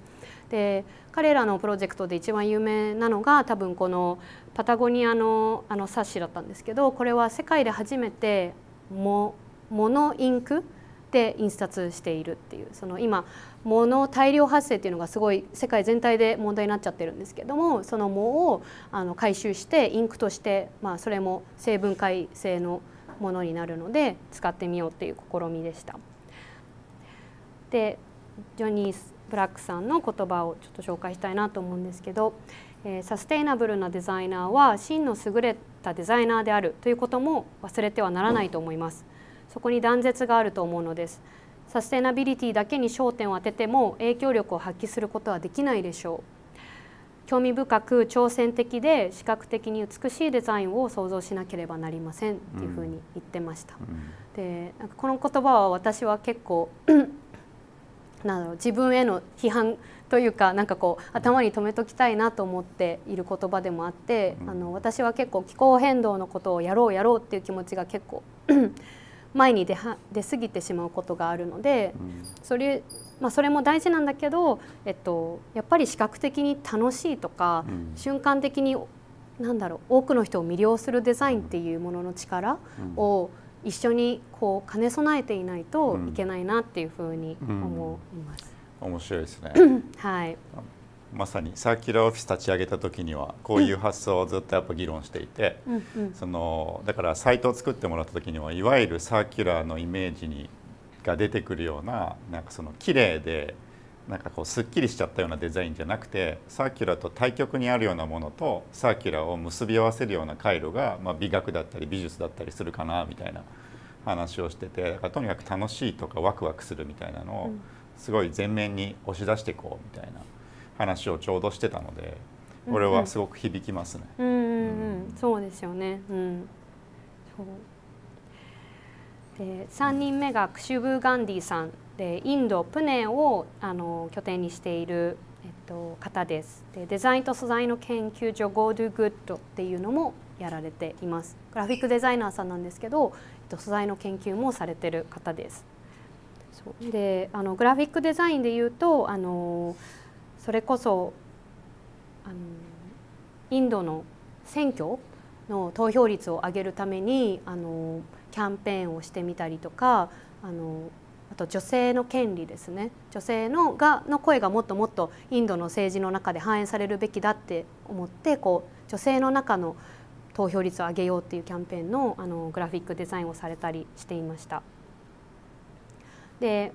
で彼らのプロジェクトで一番有名なのが多分このパタゴニアのあの冊子だったんですけどこれは世界で初めてモノインクで印刷しているっていうその今物大量発生っていうのがすごい世界全体で問題になっちゃってるんですけどもその藻をあの回収してインクとして、まあ、それも成分解性のものになるので使ってみようっていう試みでした。でジョニー・ブラックさんの言葉をちょっと紹介したいなと思うんですけど、えー、サステイナブルなデザイナーは真の優れたデザイナーであるということも忘れてはならないと思います。そこに断絶があると思うのです。サステナビリティだけに焦点を当てても影響力を発揮することはできないでしょう。興味深く挑戦的で視覚的に美しいデザインを想像しなければなりませんっていうふうに言ってました。うん、でなんかこの言葉は私は結構 なんだろう自分への批判というかなんかこう頭に留めときたいなと思っている言葉でもあって、うん、あの私は結構気候変動のことをやろうやろうっていう気持ちが結構前に出は出過ぎてしまうことがあるので、うん、それまあ、それも大事なんだけど、えっと、やっぱり視覚的に楽しいとか、うん、瞬間的になんだろう多くの人を魅了するデザインっていうものの力を一緒にこう兼ね備えていないといけないなっていうふうに思います。面白いですね。はい。まさにサーキュラーオフィス立ち上げた時にはこういう発想をずっとやっぱ議論していて、うんうん、そのだからサイトを作ってもらった時にはいわゆるサーキュラーのイメージにが出てくるようななんかその綺麗でなんかこうすっきりしちゃったようなデザインじゃなくてサーキュラーと対極にあるようなものとサーキュラーを結び合わせるような回路が、まあ、美学だったり美術だったりするかなみたいな話をしててだからとにかく楽しいとかワクワクするみたいなのをすごい前面に押し出していこうみたいな。話をちょうどしてたので、うん俺はすごく響きますね。うんうんうん、そうですよね。うん、そうで3人目がクシュブ・ガンディさんでインド・プネをあの拠点にしている、えっと、方ですでデザインと素材の研究所ゴードゥグッドっていうのもやられていますグラフィックデザイナーさんなんですけど、えっと、素材の研究もされてる方です。そうであのグラフィックデザインで言うとあのそれこそあのインドの選挙の投票率を上げるためにあのキャンペーンをしてみたりとかあのあと女性の権利ですね女性のがの声がもっともっとインドの政治の中で反映されるべきだって思ってこう女性の中の投票率を上げようっていうキャンペーンのあのグラフィックデザインをされたりしていました。で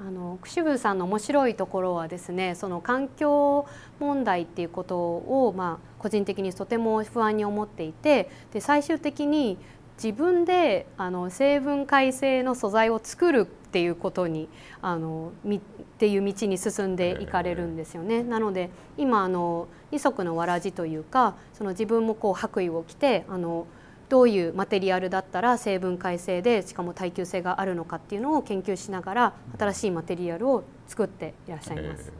あの串部さんの面白いところはですねその環境問題っていうことを、まあ、個人的にとても不安に思っていてで最終的に自分であの成分改正の素材を作るっていうことにあのっていう道に進んでいかれるんですよね。なので今あの二足のわらじというかその自分もこう白衣を着てあのどういうマテリアルだったら成分改正でしかも耐久性があるのかっていうのを研究しながら新しいマテリアルを作っていらっしゃいます。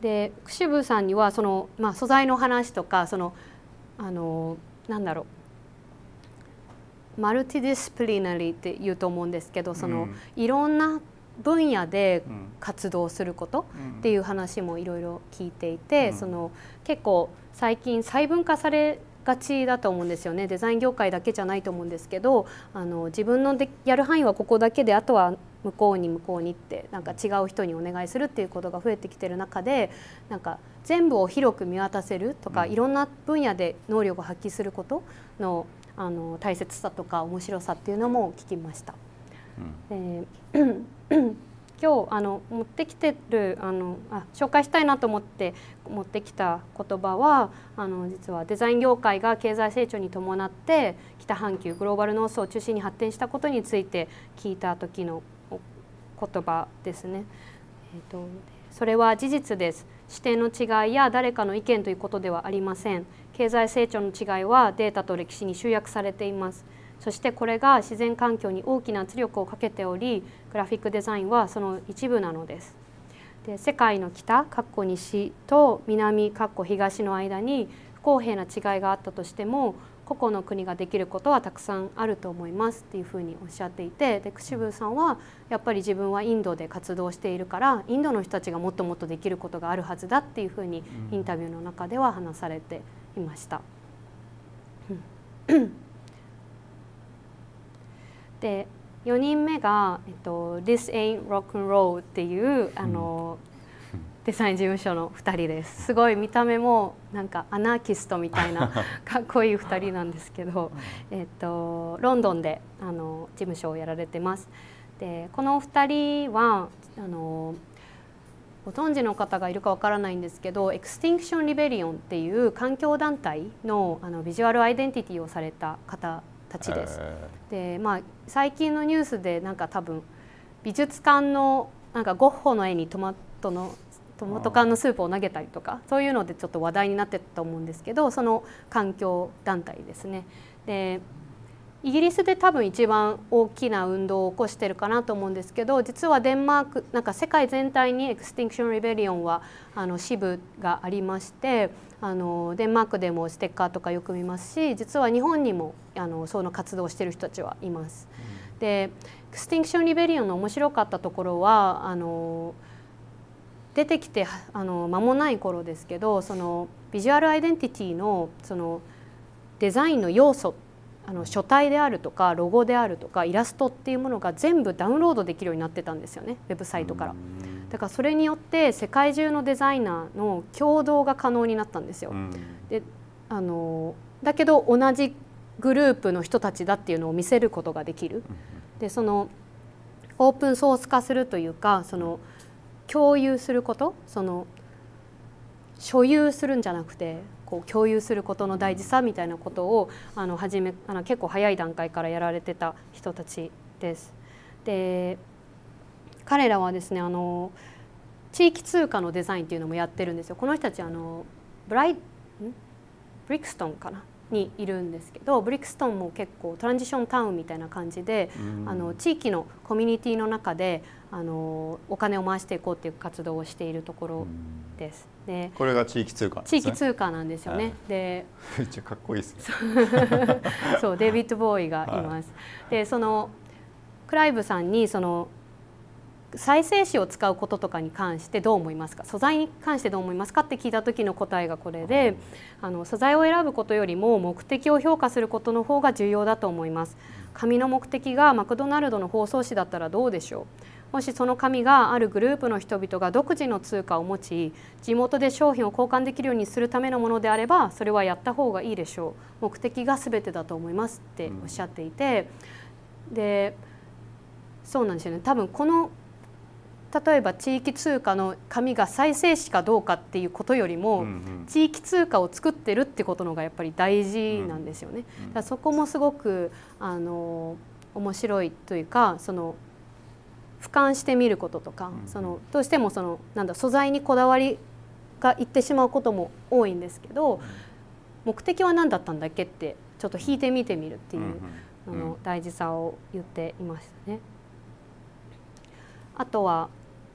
で櫛部さんにはその、まあ、素材の話とかそのあのなんだろうマルティディスプリナリーって言うと思うんですけどその、うん、いろんな分野で活動することっていう話もいろいろ聞いていて、うん、その結構最近細分化されがちだと思うんですよねデザイン業界だけじゃないと思うんですけどあの自分のでやる範囲はここだけであとは向こうに向こうにってなんか違う人にお願いするっていうことが増えてきてる中でなんか全部を広く見渡せるとか、うん、いろんな分野で能力を発揮することのあの大切さとか面白さっていうのも聞きました。うん、今日あの持ってきてるあのあ紹介したいなと思って持ってきた言葉はあの実はデザイン業界が経済成長に伴って北半球グローバルノースを中心に発展したことについて聞いた時の言葉ですね。えーと、それは事実です。視点の違いや誰かの意見ということではありません。経済成長の違いはデータと歴史に集約されています。そしてこれが自然環境に大きな圧力をかけておりグラフィックデザインはその一部なのです。で世界の北かっこ西と南かっこ東の間に不公平な違いがあったとしても個々の国ができることはたくさんあると思いますっていうふうにおっしゃっていてでクシブーさんはやっぱり自分はインドで活動しているからインドの人たちがもっともっとできることがあるはずだっていうふうにインタビューの中では話されていました。うんで4人目が、えっと、This Ain't Rock and Roll っていうあの、うん、デザイン事務所の2人ですすごい見た目もなんかアナーキストみたいな かっこいい2人なんですけど、えっと、ロンドンであの事務所をやられてます。でこのお二人はあのご存知の方がいるかわからないんですけどエクスティンクション・リベリオンっていう環境団体のあのビジュアルアイデンティティをされた方たちです。でまあ最近のニュースでなんか多分美術館のなんかゴッホの絵にトマトのトマト缶のスープを投げたりとかそういうのでちょっと話題になってたと思うんですけどその環境団体ですね。でイギリスで多分一番大きな運動を起こしてるかなと思うんですけど実はデンマークなんか世界全体にエクスティンクション・リベリオンはあの支部がありましてあのデンマークでもステッカーとかよく見ますし実は日本にもあのその活動をしている人たちはいます。で「エクスティンクション・リベリオン」の面白かったところはあの出てきてあの間もない頃ですけどそのビジュアルアイデンティティのそのデザインの要素っあの書体であるとかロゴであるとかイラストっていうものが全部ダウンロードできるようになってたんですよねウェブサイトからだからそれによって世界中のデザイナーの共同が可能になったんですよ、であのだけど同じグループの人たちだっていうのを見せることができるでそのオープンソース化するというかその共有することその所有するんじゃなくてこう共有することの大事さみたいなことをあの始めあの結構早い段階からやられてた人たちです。で彼らはですねあの地域通貨のデザインっていうのもやってるんですよ。この人たちあのブライブリクストンかなにいるんですけどブリックストンも結構トランジションタウンみたいな感じで、うん、あの地域のコミュニティの中であのお金を回していこうっていう活動をしているところです。うんでこれが地域通貨、ね、地域通貨なんですよね、はい、でかっこいいです、ね、そうデイビッド・ボーイがいます、はい、でそのクライブさんにその再生紙を使うこととかに関してどう思いますか素材に関してどう思いますかって聞いた時の答えがこれで、あの素材を選ぶことよりも目的を評価することの方が重要だと思います紙の目的がマクドナルドの包装紙だったらどうでしょうもしその紙があるグループの人々が独自の通貨を持ち地元で商品を交換できるようにするためのものであればそれはやった方がいいでしょう目的が全てだと思いますっておっしゃっていて、うん、でそうなんですよね多分この例えば地域通貨の紙が再生紙かどうかっていうことよりも、うんうん、地域通貨を作ってるってことのがやっぱり大事なんですよね。うんうん、だからそこもすごくあの面白いというかその俯瞰してみることとか、そのどうしてもそのなんだ素材にこだわりがいってしまうことも多いんですけど、目的は何だったんだっけってちょっと引いてみてみるっていう、あの大事さを言っていましたね。あとは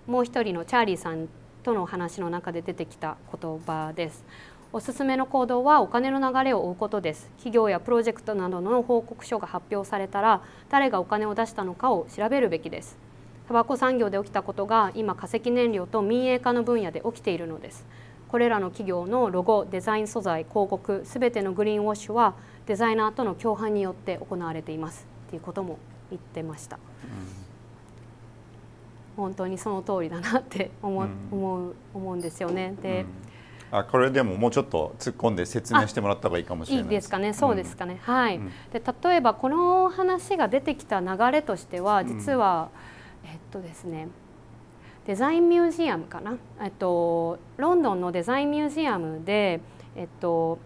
もう一人のチャーリーさんとの話の中で出てきた言葉です。おすすめの行動はお金の流れを追うことです企業やプロジェクトなどの報告書が発表されたら誰がお金を出したのかを調べるべきですタバコ産業で起きたことが今化石燃料と民営化の分野で起きているのですこれらの企業のロゴデザイン素材広告すべてのグリーンウォッシュはデザイナーとの共犯によって行われていますっていうことも言ってました、うん、本当にその通りだなって思,、う思う思うんですよねで、うん、あこれでももうちょっと突っ込んで説明してもらった方がいいかもしれないですかねそうですかね、うん、はい、で例えばこの話が出てきた流れとしては実は、うんえっとですねデザインミュージアムかな、えっと、ロンドンのデザインミュージアムで、えっと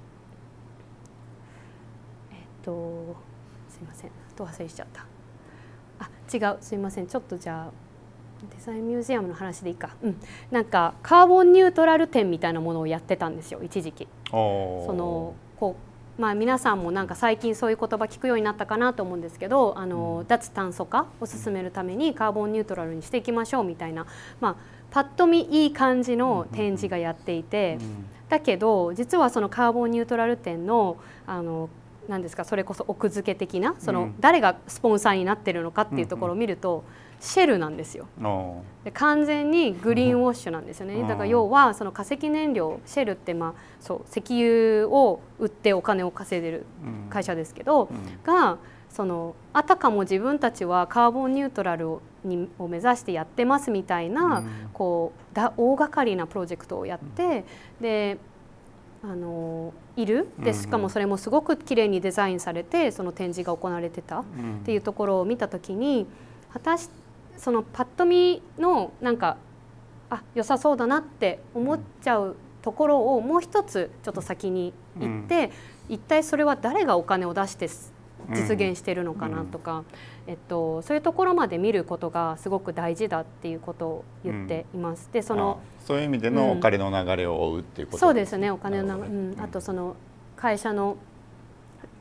えっと、すいませんと忘れしちゃったあ違うすいませんちょっとじゃあデザインミュージアムの話でいいか、うん、なんかカーボンニュートラル展みたいなものをやってたんですよ一時期。そのまあ、皆さんもなんか最近そういう言葉聞くようになったかなと思うんですけどあの脱炭素化を進めるためにカーボンニュートラルにしていきましょうみたいな、まあ、パッと見いい感じの展示がやっていて、だけど実はそのカーボンニュートラル展のあの何ですかそれこそ奥付け的なその誰がスポンサーになってるのかっていうところを見ると、シェルなんですよで完全にグリーンウォッシュなんですよね、だから要はその化石燃料シェルってまあそう石油を売ってお金を稼いでる会社ですけど、がそのあたかも自分たちはカーボンニュートラルをにを目指してやってますみたいな、こうだ大掛かりなプロジェクトをやって、であのいるでしかもそれもすごく綺麗にデザインされてその展示が行われてたっていうところを見た時に果たしてそのパッと見のなんかあ良さそうだなって思っちゃうところをもう一つちょっと先に行って、うん、一体それは誰がお金を出して実現してるのかなとか、うん、えっと、そういうところまで見ることがすごく大事だっていうことを言っています。うん、でそのそういう意味でのお金の流れを追うっていうこと、ね、そうですねお金の、うん、あとその会社の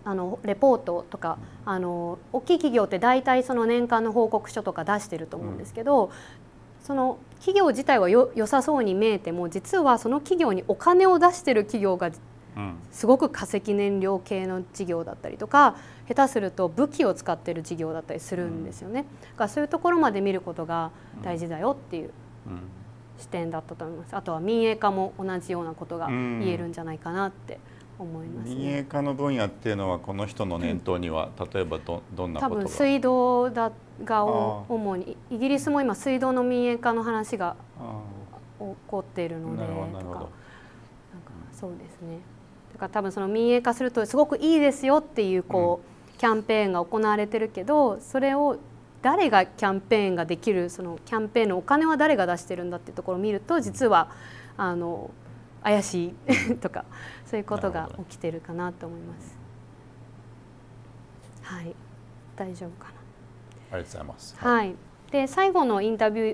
あのレポートとかあの大きい企業って大体その年間の報告書とか出してると思うんですけど、うん、その企業自体はよ良さそうに見えても実はその企業にお金を出してる企業がすごく化石燃料系の事業だったりとか下手すると武器を使ってる事業だったりするんですよね。だからそういうところまで見ることが大事だよっていう。視点だったと思いますあとは民営化も同じようなことが言えるんじゃないかなって、うん思います、ね、民営化の分野っていうのはこの人の念頭には、うん、例えばどどんなことが多分水道だが主にイギリスも今水道の民営化の話が起こっているのでなんかそうですねだから多分その民営化するとすごくいいですよっていうこう、うん、キャンペーンが行われてるけどそれを誰がキャンペーンができるそのキャンペーンのお金は誰が出してるんだっていうところを見ると実はあの。うん怪しいとかそういうことが起きてるかなと思います。はい、大丈夫かな。ありがとうございます。はい。で最後のインタビ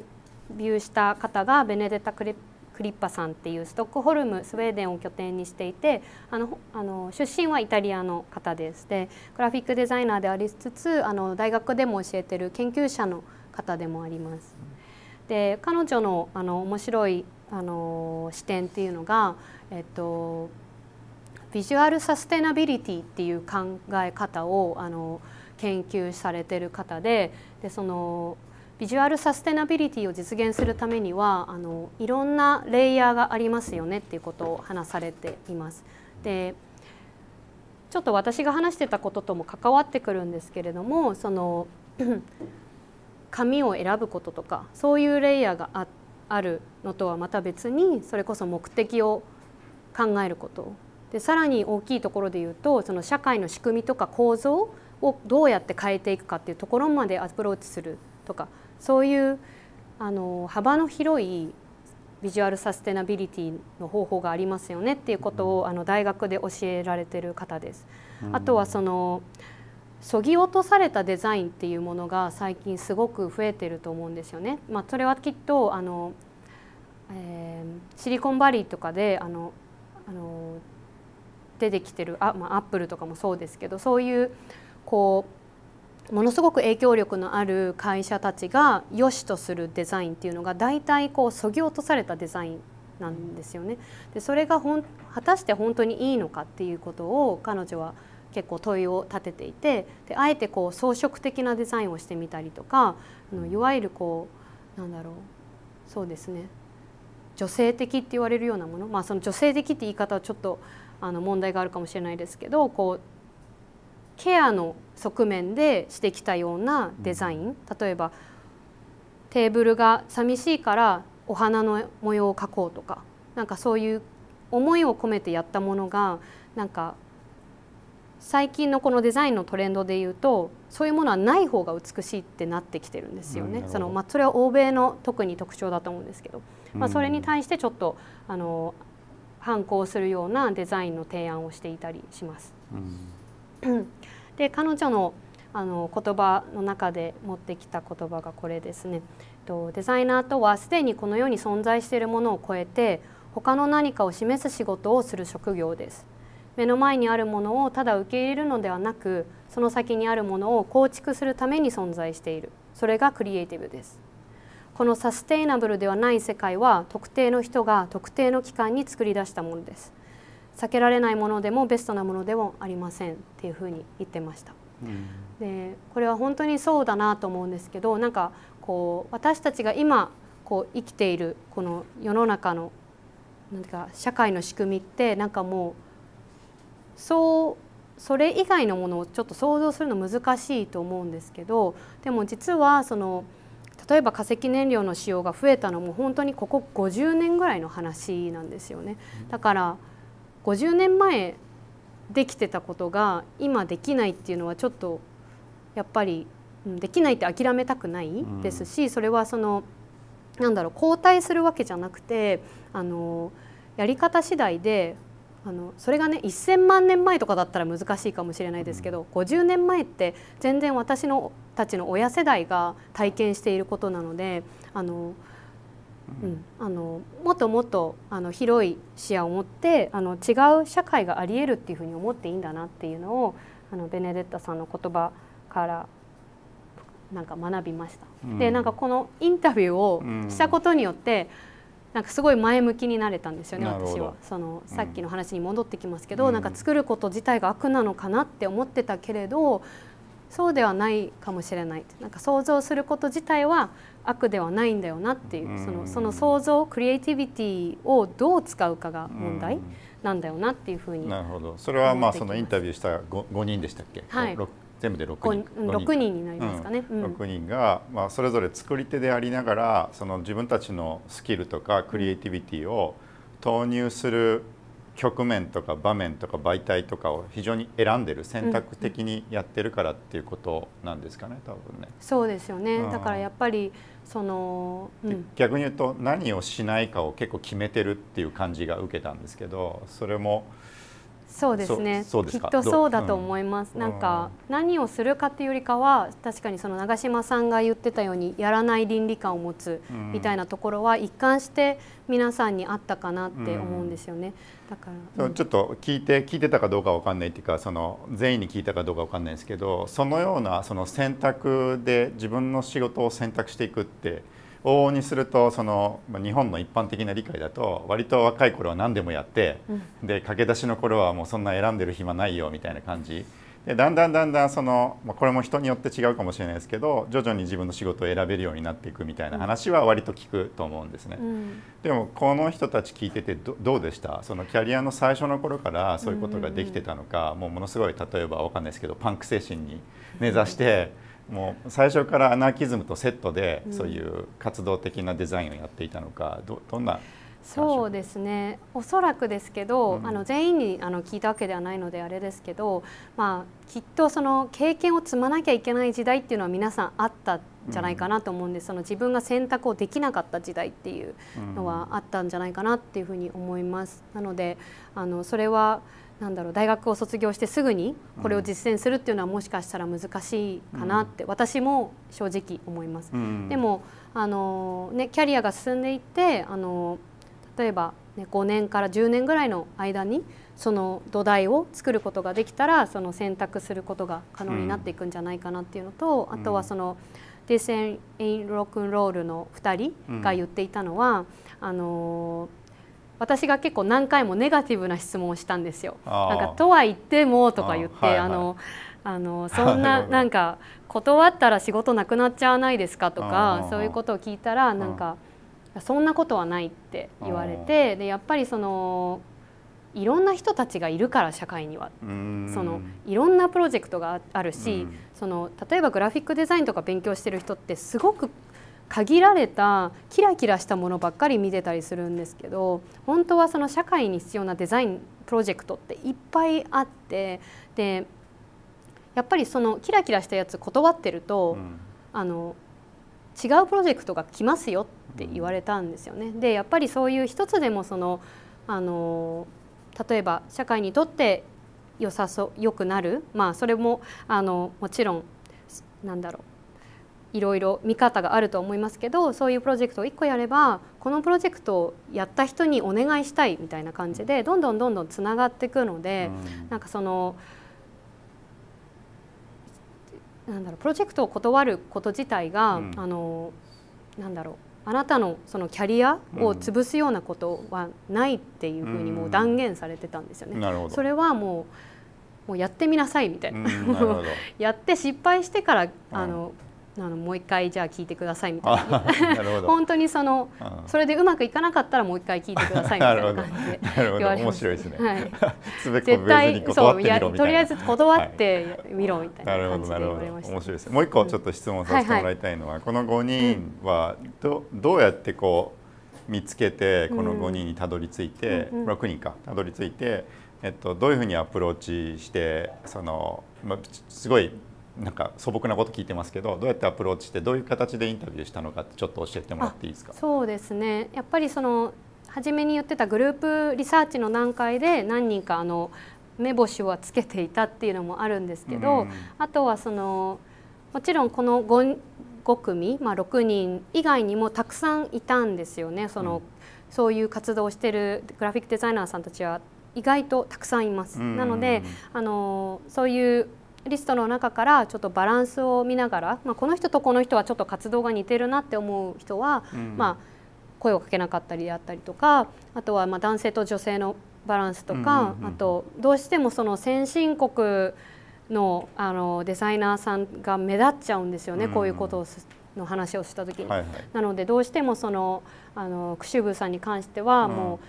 ューした方がベネデタクレクリッパさんっていうストックホルムスウェーデンを拠点にしていてあのあの出身はイタリアの方ですでグラフィックデザイナーでありつつあの大学でも教えてる研究者の方でもあります。で彼女のあの面白いあの視点っていうのが、えっと、ビジュアルサステナビリティっていう考え方をあの研究されてる方ででそのビジュアルサステナビリティを実現するためにはあのいろんなレイヤーがありますよねっていうことを話されています。でちょっと私が話してたこととも関わってくるんですけれどもその 紙を選ぶこととかそういうレイヤーがあっあるのとはまた別にそれこそ目的を考えることでさらに大きいところで言うとその社会の仕組みとか構造をどうやって変えていくかっていうところまでアプローチするとかそういうあの幅の広いビジュアルサステナビリティの方法がありますよねっていうことをあの大学で教えられてる方です。あとはそのそぎ落とされたデザインっていうものが最近すごく増えてると思うんですよね。まあ、それはきっとあの、えー、シリコンバリーとかであのあの出てきてるあ、まあ、アップルとかもそうですけどそういうこうものすごく影響力のある会社たちが良しとするデザインっていうのが大体こうそぎ落とされたデザインなんですよね。でそれがほん果たして本当にいいのかっていうことを彼女は結構問いを立てていてであえてこう装飾的なデザインをしてみたりとかあのいわゆるこうなんだろうそうですね女性的って言われるようなもの、まあ、その女性的って言い方はちょっとあの問題があるかもしれないですけどこうケアの側面でしてきたようなデザイン、例えばテーブルが寂しいからお花の模様を描こうとかなんかそういう思いを込めてやったものがなんか最近のこのデザインのトレンドでいうとそういうものはない方が美しいってなってきてるんですよね、うん、そのまあ、それは欧米の特に特徴だと思うんですけど、まあ、それに対してちょっとあの反抗するようなデザインの提案をしていたりします。うん、で彼女のあの言葉の中で持ってきた言葉がこれですね。デザイナーとはすでにこの世に存在しているものを超えて他の何かを示す仕事をする職業です。目の前にあるものをただ受け入れるのではなくその先にあるものを構築するために存在しているそれがクリエイティブですこのサステイナブルではない世界は特定の人が特定の期間に作り出したものです避けられないものでもベストなものでもありませんっていうふうに言ってました、うん、でこれは本当にそうだなと思うんですけどなんかこう私たちが今こう生きているこの世の中のなんか社会の仕組みってなんかもうそうそれ以外のものをちょっと想像するの難しいと思うんですけどでも実はその例えば化石燃料の使用が増えたのも本当にここ50年ぐらいの話なんですよね。だから50年前できてたことが今できないっていうのはちょっとやっぱりできないって諦めたくないですし、それはそのなんだろう後退するわけじゃなくてあのやり方次第であのそれがね1,000万年前とかだったら難しいかもしれないですけど、うん、50年前って全然私のたちの親世代が体験していることなのであの、うん、あのもっともっとあの広い視野を持ってあの違う社会がありえるっていうふうに思っていいんだなっていうのをあのベネデッタさんの言葉からなんか学びました。うん、でなんかこのインタビューをしたことによって、うんなんかすごい前向きになれたんですよね私はそのさっきの話に戻ってきますけど、うん、なんか作ること自体が悪なのかなって思ってたけれどそうではないかもしれないなんか想像すること自体は悪ではないんだよなっていう、うん、そのその想像クリエイティビティをどう使うかが問題なんだよなっていうふうになるほどそれはまあそのインタビューした 5, 5人でしたっけ、はい、全部で6人 ,6 人になりますかね、うん、6人が、まあ、それぞれ作り手でありながらその自分たちのスキルとかクリエイティビティを投入する局面とか場面とか媒体とかを非常に選んでる選択的にやってるからっていうことなんですかね多分ね。そうですよね、うん、だからやっぱりその、うん、逆に言うと何をしないかを結構決めてるっていう感じが受けたんですけどそれも。そうですねきっとそうだと思います、うん、なんか何をするかっていうよりかは確かにその長嶋さんが言ってたようにやらない倫理観を持つみたいなところは一貫して皆さんにあったかなって思うんですよね、だから、うん、ちょっと聞いて聞いてたかどうかわかんないっていうかその善意に聞いたかどうかわかんないですけどそのようなその選択で自分の仕事を選択していくって往々にするとその日本の一般的な理解だと割と若い頃は何でもやって、うん、で駆け出しの頃はもうそんな選んでる暇ないよみたいな感じでだんだんだんだんその、まあ、これも人によって違うかもしれないですけど徐々に自分の仕事を選べるようになっていくみたいな話は割と聞くと思うんですね、うん、でもこの人たち聞いててどうでしたそのキャリアの最初の頃からそういうことができてたのか、うんうんうん、もうものすごい例えば分かんないですけどパンク精神に根ざして。もう最初からアナーキズムとセットでそういう活動的なデザインをやっていたのかどどんなそうですねおそらくですけど、うん、あの全員にあの聞いたわけではないのであれですけど、まあ、きっとその経験を積まなきゃいけない時代っていうのは皆さんあったじゃないかなと思うんです、うん、その自分が選択をできなかった時代っていうのはあったんじゃないかなっていうふうに思います。なのであのそれはなんだろう大学を卒業してすぐにこれを実践するっていうのはもしかしたら難しいかなって私も正直思います。うん、でもあの、ね、キャリアが進んでいってあの例えば、ね、5年から10年ぐらいの間にその土台を作ることができたらその選択することが可能になっていくんじゃないかなっていうのと、うん、あとはその「ディセン・エイン・ロックンロール」の2人が言っていたのは、あの私が結構何回もネガティブな質問をしたんですよ。なんかとは言ってもとか言って、あの、はいはいあの そんななんか断ったら仕事なくなっちゃわないですかとかそういうことを聞いたらなんかそんなことはないって言われてでやっぱりそのいろんな人たちがいるから社会にはそのいろんなプロジェクトがあるしその例えばグラフィックデザインとか勉強してる人ってすごく限られたキラキラしたものばっかり見てたりするんですけど本当はその社会に必要なデザインプロジェクトっていっぱいあってでやっぱりそのキラキラしたやつ断ってると、うん、あの違うプロジェクトが来ますよって言われたんですよね。でやっぱりそういう一つでもそのあの例えば社会にとって良さそう良くなる、まあ、それもあのもちろんなんだろういろいろ見方があると思いますけどそういうプロジェクトを1個やればこのプロジェクトをやった人にお願いしたいみたいな感じでどんどんどんどんつながっていくので、なんかそのなんだろうプロジェクトを断ること自体が、あのなんだろうあなたのそのキャリアを潰すようなことはないっていうふうにもう断言されてたんですよね。それはもうもうやってみなさいみたいな、やって失敗してからあの、あのもう一回じゃあ聞いてくださいみたいなな本当にその、うん、それでうまくいかなかったらもう一回聞いてくださいみたいな感じで言われま面、ね、はい、絶対そうやとりあえず断ってみろみたいな感じで言われました、面白いですもう一個ちょっと質問させてもらいたいのは、うんはいはい、この五人はどどうやってこう見つけてこの5人にたどり着いて、うん、6人かたどり着いて、えっと、どういうふうにアプローチしてその、まあ、すごいなんか素朴なこと聞いてますけどどうやってアプローチしてどういう形でインタビューしたのかちょっと教えてもらっていいですかそうですねやっぱりその初めに言ってたグループリサーチの段階で何人かあの目星はつけていたっていうのもあるんですけど、うん、あとはそのもちろんこの 5, 5組、まあ、6人以外にもたくさんいたんですよねその、うん、そういう活動をしてるグラフィックデザイナーさんたちは意外とたくさんいます。なのであのそういうリストの中からちょっとバランスを見ながら、まあ、この人とこの人はちょっと活動が似てるなって思う人は、うん、まあ、声をかけなかったりであったりとかあとはま男性と女性のバランスとか、うんうんうん、あとどうしてもその先進国のあのデザイナーさんが目立っちゃうんですよね、うんうん、こういうことをの話をした時に、はいはい、なのでどうしてもそのあのクシュブさんに関してはもう、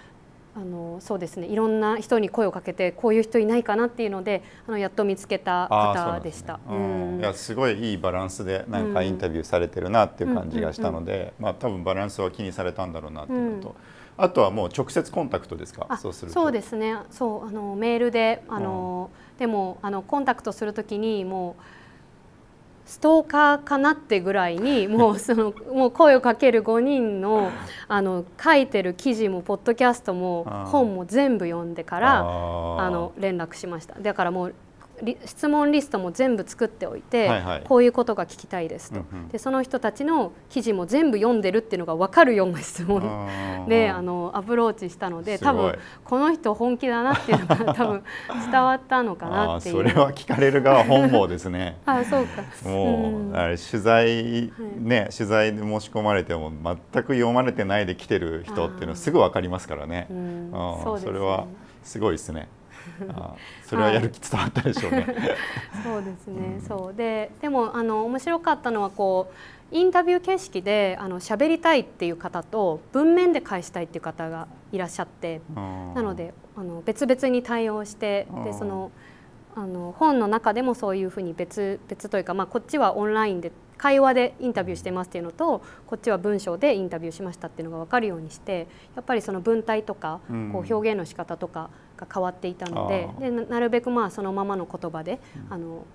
あのそうですねいろんな人に声をかけてこういう人いないかなっていうのであのやっと見つけた方でした、うん、いやすごいいいバランスでなんかインタビューされてるなっていう感じがしたので、まあ、多分バランスは気にされたんだろうなっていうのと。うん、あとはもう直接コンタクトですか。そうするそうですね。そうあのメールであの、うん、でもあのコンタクトするときにもうストーカーかなってぐらいにもうその もう声をかける5人のあの書いてる記事もポッドキャストも本も全部読んでからあの連絡しましただからもう質問リストも全部作っておいて、はいはい、こういうことが聞きたいですと、うんうん、でその人たちの記事も全部読んでるっていうのが分かるような質問であのアプローチしたので多分この人本気だなっていうのが 多分伝わったのかなっていうそれは聞かれる側本望ですね あそうかもう、うん、あれ取材ね、はい、取材で申し込まれても全く読まれてないで来てる人っていうのすぐ分かりますからね、うん、それはすごいですね。あそれはやる気伝わったでしょうね。はい、そうですね、うん、そうででもあの面白かったのはこうインタビュー形式であの喋りたいっていう方と文面で返したいっていう方がいらっしゃって、なのであの別々に対応してでそのあの本の中でもそういうふうに別別というか、まあ、こっちはオンラインで会話でインタビューしてますっていうのとこっちは文章でインタビューしましたっていうのが分かるようにしてやっぱりその文体とか、こう表現の仕方とかが変わっていたのででなるべくまあそのままの言葉で、あの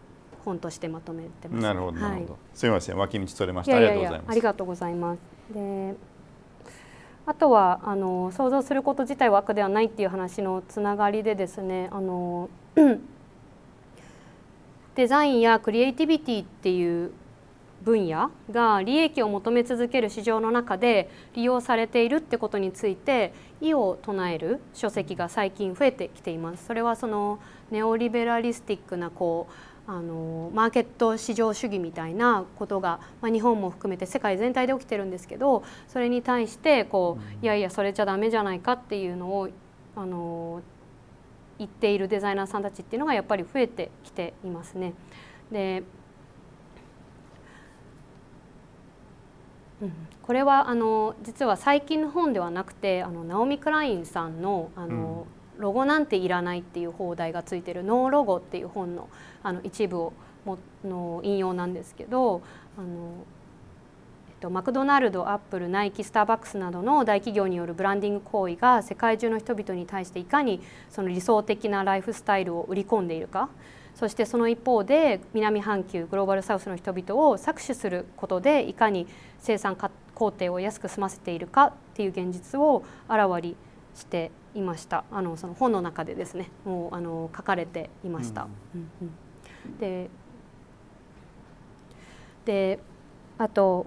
本としてまとめてます、ね、なるほど、はい、すみません脇道取れましたいいいやややありがとうございますであとはあの想像すること自体は悪ではないっていう話のつながりでですねあの デザインやクリエイティビティっていう分野が利益を求め続ける市場の中で利用されているってことについて意を唱える書籍が最近増えてきています。それはそのネオリベラリスティックなこうあのマーケット市場主義みたいなことが、まあ、日本も含めて世界全体で起きてるんですけどそれに対してこういやいやそれじゃダメじゃないかっていうのをあの言っているデザイナーさんたちっていうのがやっぱり増えてきていますね。でうん、これはあの実は最近の本ではなくてあのナオミ・クラインさんのあの、うん、ロゴなんていらない」っていう放題がついてる「ノーロゴ」っていう本のあの一部をもの引用なんですけどあの、えっと、マクドナルドアップルナイキスターバックスなどの大企業によるブランディング行為が世界中の人々に対していかにその理想的なライフスタイルを売り込んでいるかそしてその一方で南半球グローバルサウスの人々を搾取することでいかに生産工程を安く済ませているかっていう現実をあらわりしていましたあのその本の中でですねもうあの書かれていました。うんうん、であと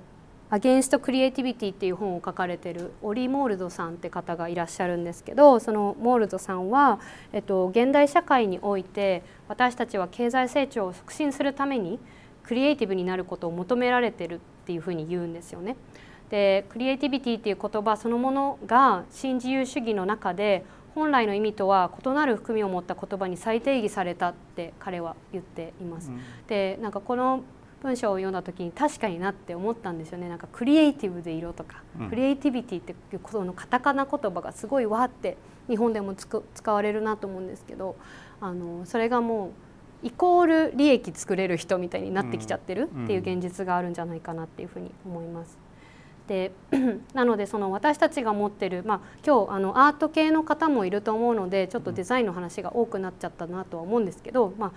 「アゲンスト・クリエイティビティ」っていう本を書かれてるオリー・モールドさんって方がいらっしゃるんですけどそのモールドさんは、えっと、現代社会において私たちは経済成長を促進するためにクリエイティブになることを求められてるっていうふうに言うんですよね。でクリエイティビティっていう言葉そのものが新自由主義の中で本来の意味とは異なる含みを持った言葉に再定義されたって彼は言っています。うん、でなんかこの文章を読んだ時に確かになって思ったんですよねなんかクリエイティブで色とか、うん、クリエイティビティっていうこのカタカナ言葉がすごいわって日本でもつく使われるなと思うんですけどあのそれがもうイコール利益作れる人みたいになってきちゃってるっていう現実があるんじゃないかなっていうふうに思います。で なのでその私たちが持ってる、まあ、今日あのアート系の方もいると思うのでちょっとデザインの話が多くなっちゃったなとは思うんですけど、まあ、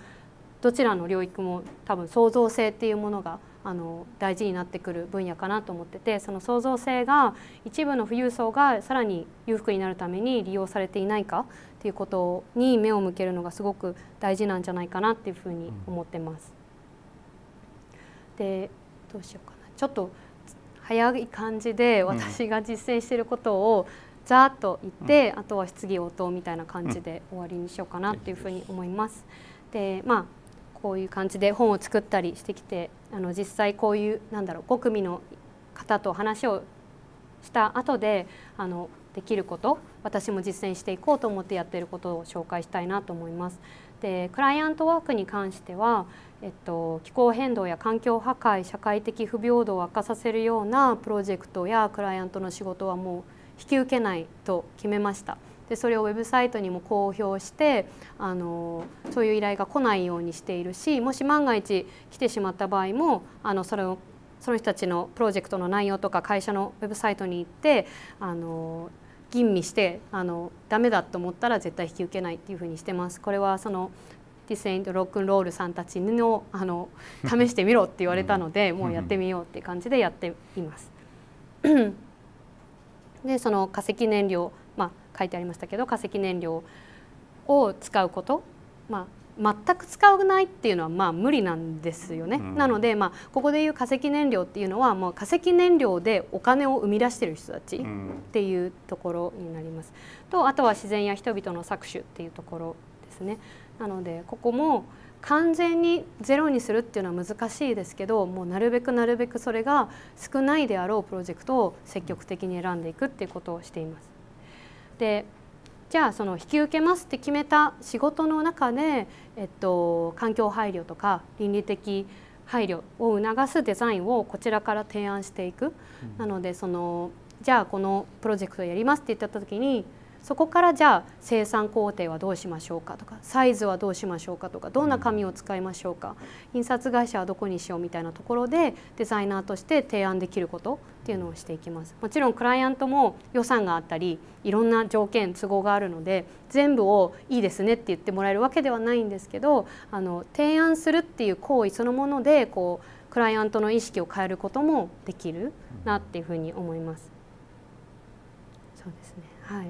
どちらの領域も多分創造性っていうものがあの大事になってくる分野かなと思っててその創造性が一部の富裕層がさらに裕福になるために利用されていないかっていうことに目を向けるのがすごく大事なんじゃないかなっていうふうに思ってます。でどうしようかなちょっと早い感じで私が実践していることをざっと言って、うん、あとは質疑応答みたいな感じで終わりにしようかなっていうふうに思います。でまあこういう感じで本を作ったりしてきてあの実際こういうなんだろう5組の方と話をした後であのできること私も実践していこうと思ってやってることを紹介したいなと思います。でクライアントワークに関しては、えっと、気候変動や環境破壊社会的不平等を悪化させるようなプロジェクトやクライアントの仕事はもう引き受けないと決めました。でそれをウェブサイトにも公表してあのそういう依頼が来ないようにしているしもし万が一来てしまった場合もあのそれをその人たちのプロジェクトの内容とか会社のウェブサイトに行ってあの吟味してあのダメだと思ったら絶対引き受けないっていうふうにしてます。これはそのディセイントロックンロールさんたちのあの試してみろって言われたので、もうやってみようって感じでやっています。でその化石燃料書いてありましたけど化石燃料を使うこと、まあ、全く使わないっていうのはまあ無理なんですよね、うん、なので、まあ、ここでいう化石燃料っていうのはもう化石燃料でお金を生み出してる人たちっていうところになります。とあとは自然や人々の搾取っていうところですね。なのでここも完全にゼロにするっていうのは難しいですけどもうなるべくなるべくそれが少ないであろうプロジェクトを積極的に選んでいくっていうことをしています。でじゃあその引き受けますって決めた仕事の中で、えっと、環境配慮とか倫理的配慮を促すデザインをこちらから提案していく。うん、なのでそのじゃあこのプロジェクトやりますって言った時にそこからじゃあ生産工程はどうしましょうかとかサイズはどうしましょうかとかどんな紙を使いましょうか、うん、印刷会社はどこにしようみたいなところでデザイナーとして提案できることっていうのをしていきますもちろんクライアントも予算があったりいろんな条件都合があるので全部をいいですねって言ってもらえるわけではないんですけどあの提案するっていう行為そのものでこうクライアントの意識を変えることもできるなっていうふうに思います。そうですねはい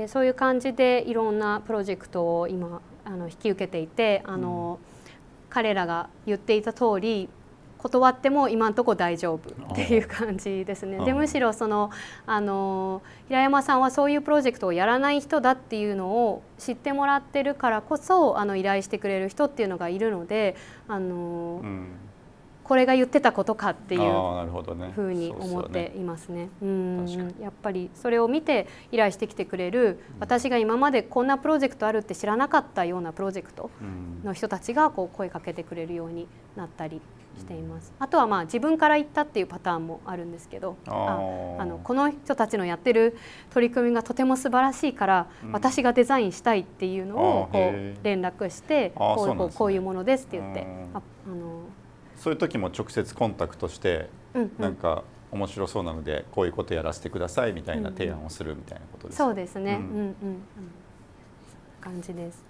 でそういう感じでいろんなプロジェクトを今あの引き受けていてあの、うん、彼らが言っていた通り断っても今のところ大丈夫っていう感じですね。でむしろそのあの平山さんはそういうプロジェクトをやらない人だっていうのを知ってもらってるからこそあの依頼してくれる人っていうのがいるのであの、うんこれが言ってたことかっていうふうに思っていますね。う、んやっぱりそれを見て依頼してきてくれる、私が今までこんなプロジェクトあるって知らなかったようなプロジェクトの人たちがこう声かけてくれるようになったりしています。あとはまあ自分から言ったっていうパターンもあるんですけど、ああのこの人たちのやってる取り組みがとても素晴らしいから、私がデザインしたいっていうのをこう連絡して、こうこうこういうものですって言って、あのそういう時も直接コンタクトして、うんうん、なんか面白そうなのでこういうことやらせてくださいみたいな提案をするみたいなことです、ね、そうですね、うん、うんうん、感じです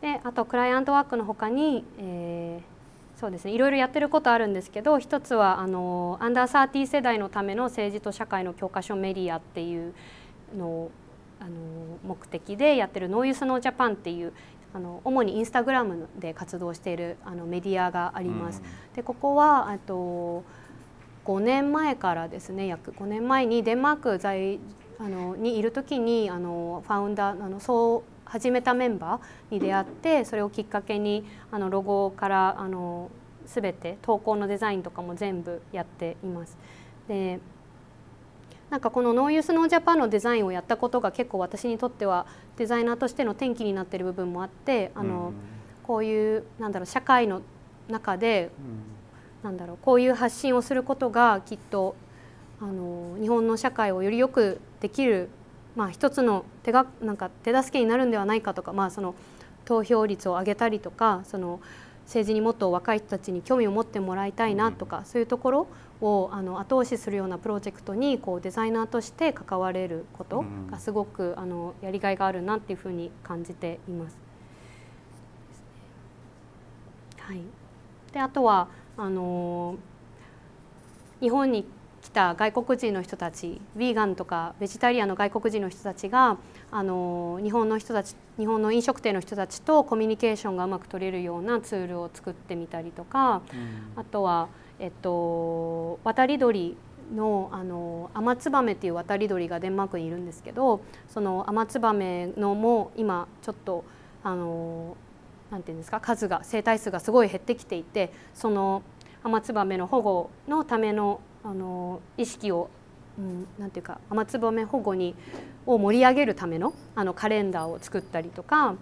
であとクライアントワークのほかに、えー、そうですねいろいろやってることあるんですけど一つはあのアンダーサーティー世代のための政治と社会の教科書メディアっていうのをあの目的でやってるノーユスノージャパンっていうあの主にインスタグラムで活動しているあのメディアがあります。うん、でここはあと5年前からですね約5年前にデンマーク在あのにいる時にあのファウンダーあのそう始めたメンバーに出会ってそれをきっかけにあのロゴからあの全て投稿のデザインとかも全部やっています。でなんかこのノーユースノージャパンのデザインをやったことが結構私にとってはデザイナーとしての転機になってる部分もあってあの、こういうなんだろう社会の中で、うなんだろうこういう発信をすることがきっとあの日本の社会をより良くできる、まあ、一つの手がなんか手助けになるんではないかとか、まあ、その投票率を上げたりとかその政治にもっと若い人たちに興味を持ってもらいたいなとか、そういうところをあの後押しするようなプロジェクトにこうデザイナーとして関われることがすごくあのやりがいがあるなっていうふうに感じています。はい、であとはあの日本に来た外国人の人たちヴィーガンとかベジタリアンの外国人の人たちがあの日本の人たち日本の飲食店の人たちとコミュニケーションがうまく取れるようなツールを作ってみたりとか、うん、あとはえっと、渡り鳥のあのアマツバメっていう渡り鳥がデンマークにいるんですけどそのアマツバメのも今ちょっとあのなんていうんですか数が生態数がすごい減ってきていてそのアマツバメの保護のためのあの意識を、うん、なんていうかアマツバメ保護にを盛り上げるためのあのカレンダーを作ったりとか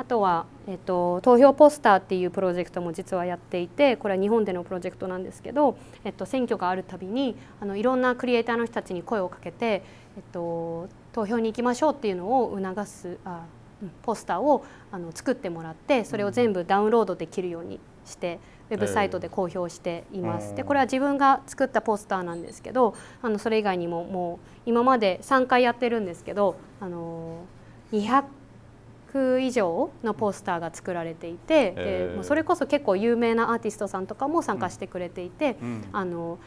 あとは、えっと、投票ポスターっていうプロジェクトも実はやっていてこれは日本でのプロジェクトなんですけど、えっと、選挙があるたびにあのいろんなクリエイターの人たちに声をかけて、えっと、投票に行きましょうっていうのを促すあポスターをあの作ってもらってそれを全部ダウンロードできるようにして。ウェブサイトで公表しています。でこれは自分が作ったポスターなんですけどあのそれ以外にももう今まで3回やってるんですけどあの2 100以上のポスターが作られていて、えもそれこそ結構有名なアーティストさんとかも参加してくれていて、うん、あの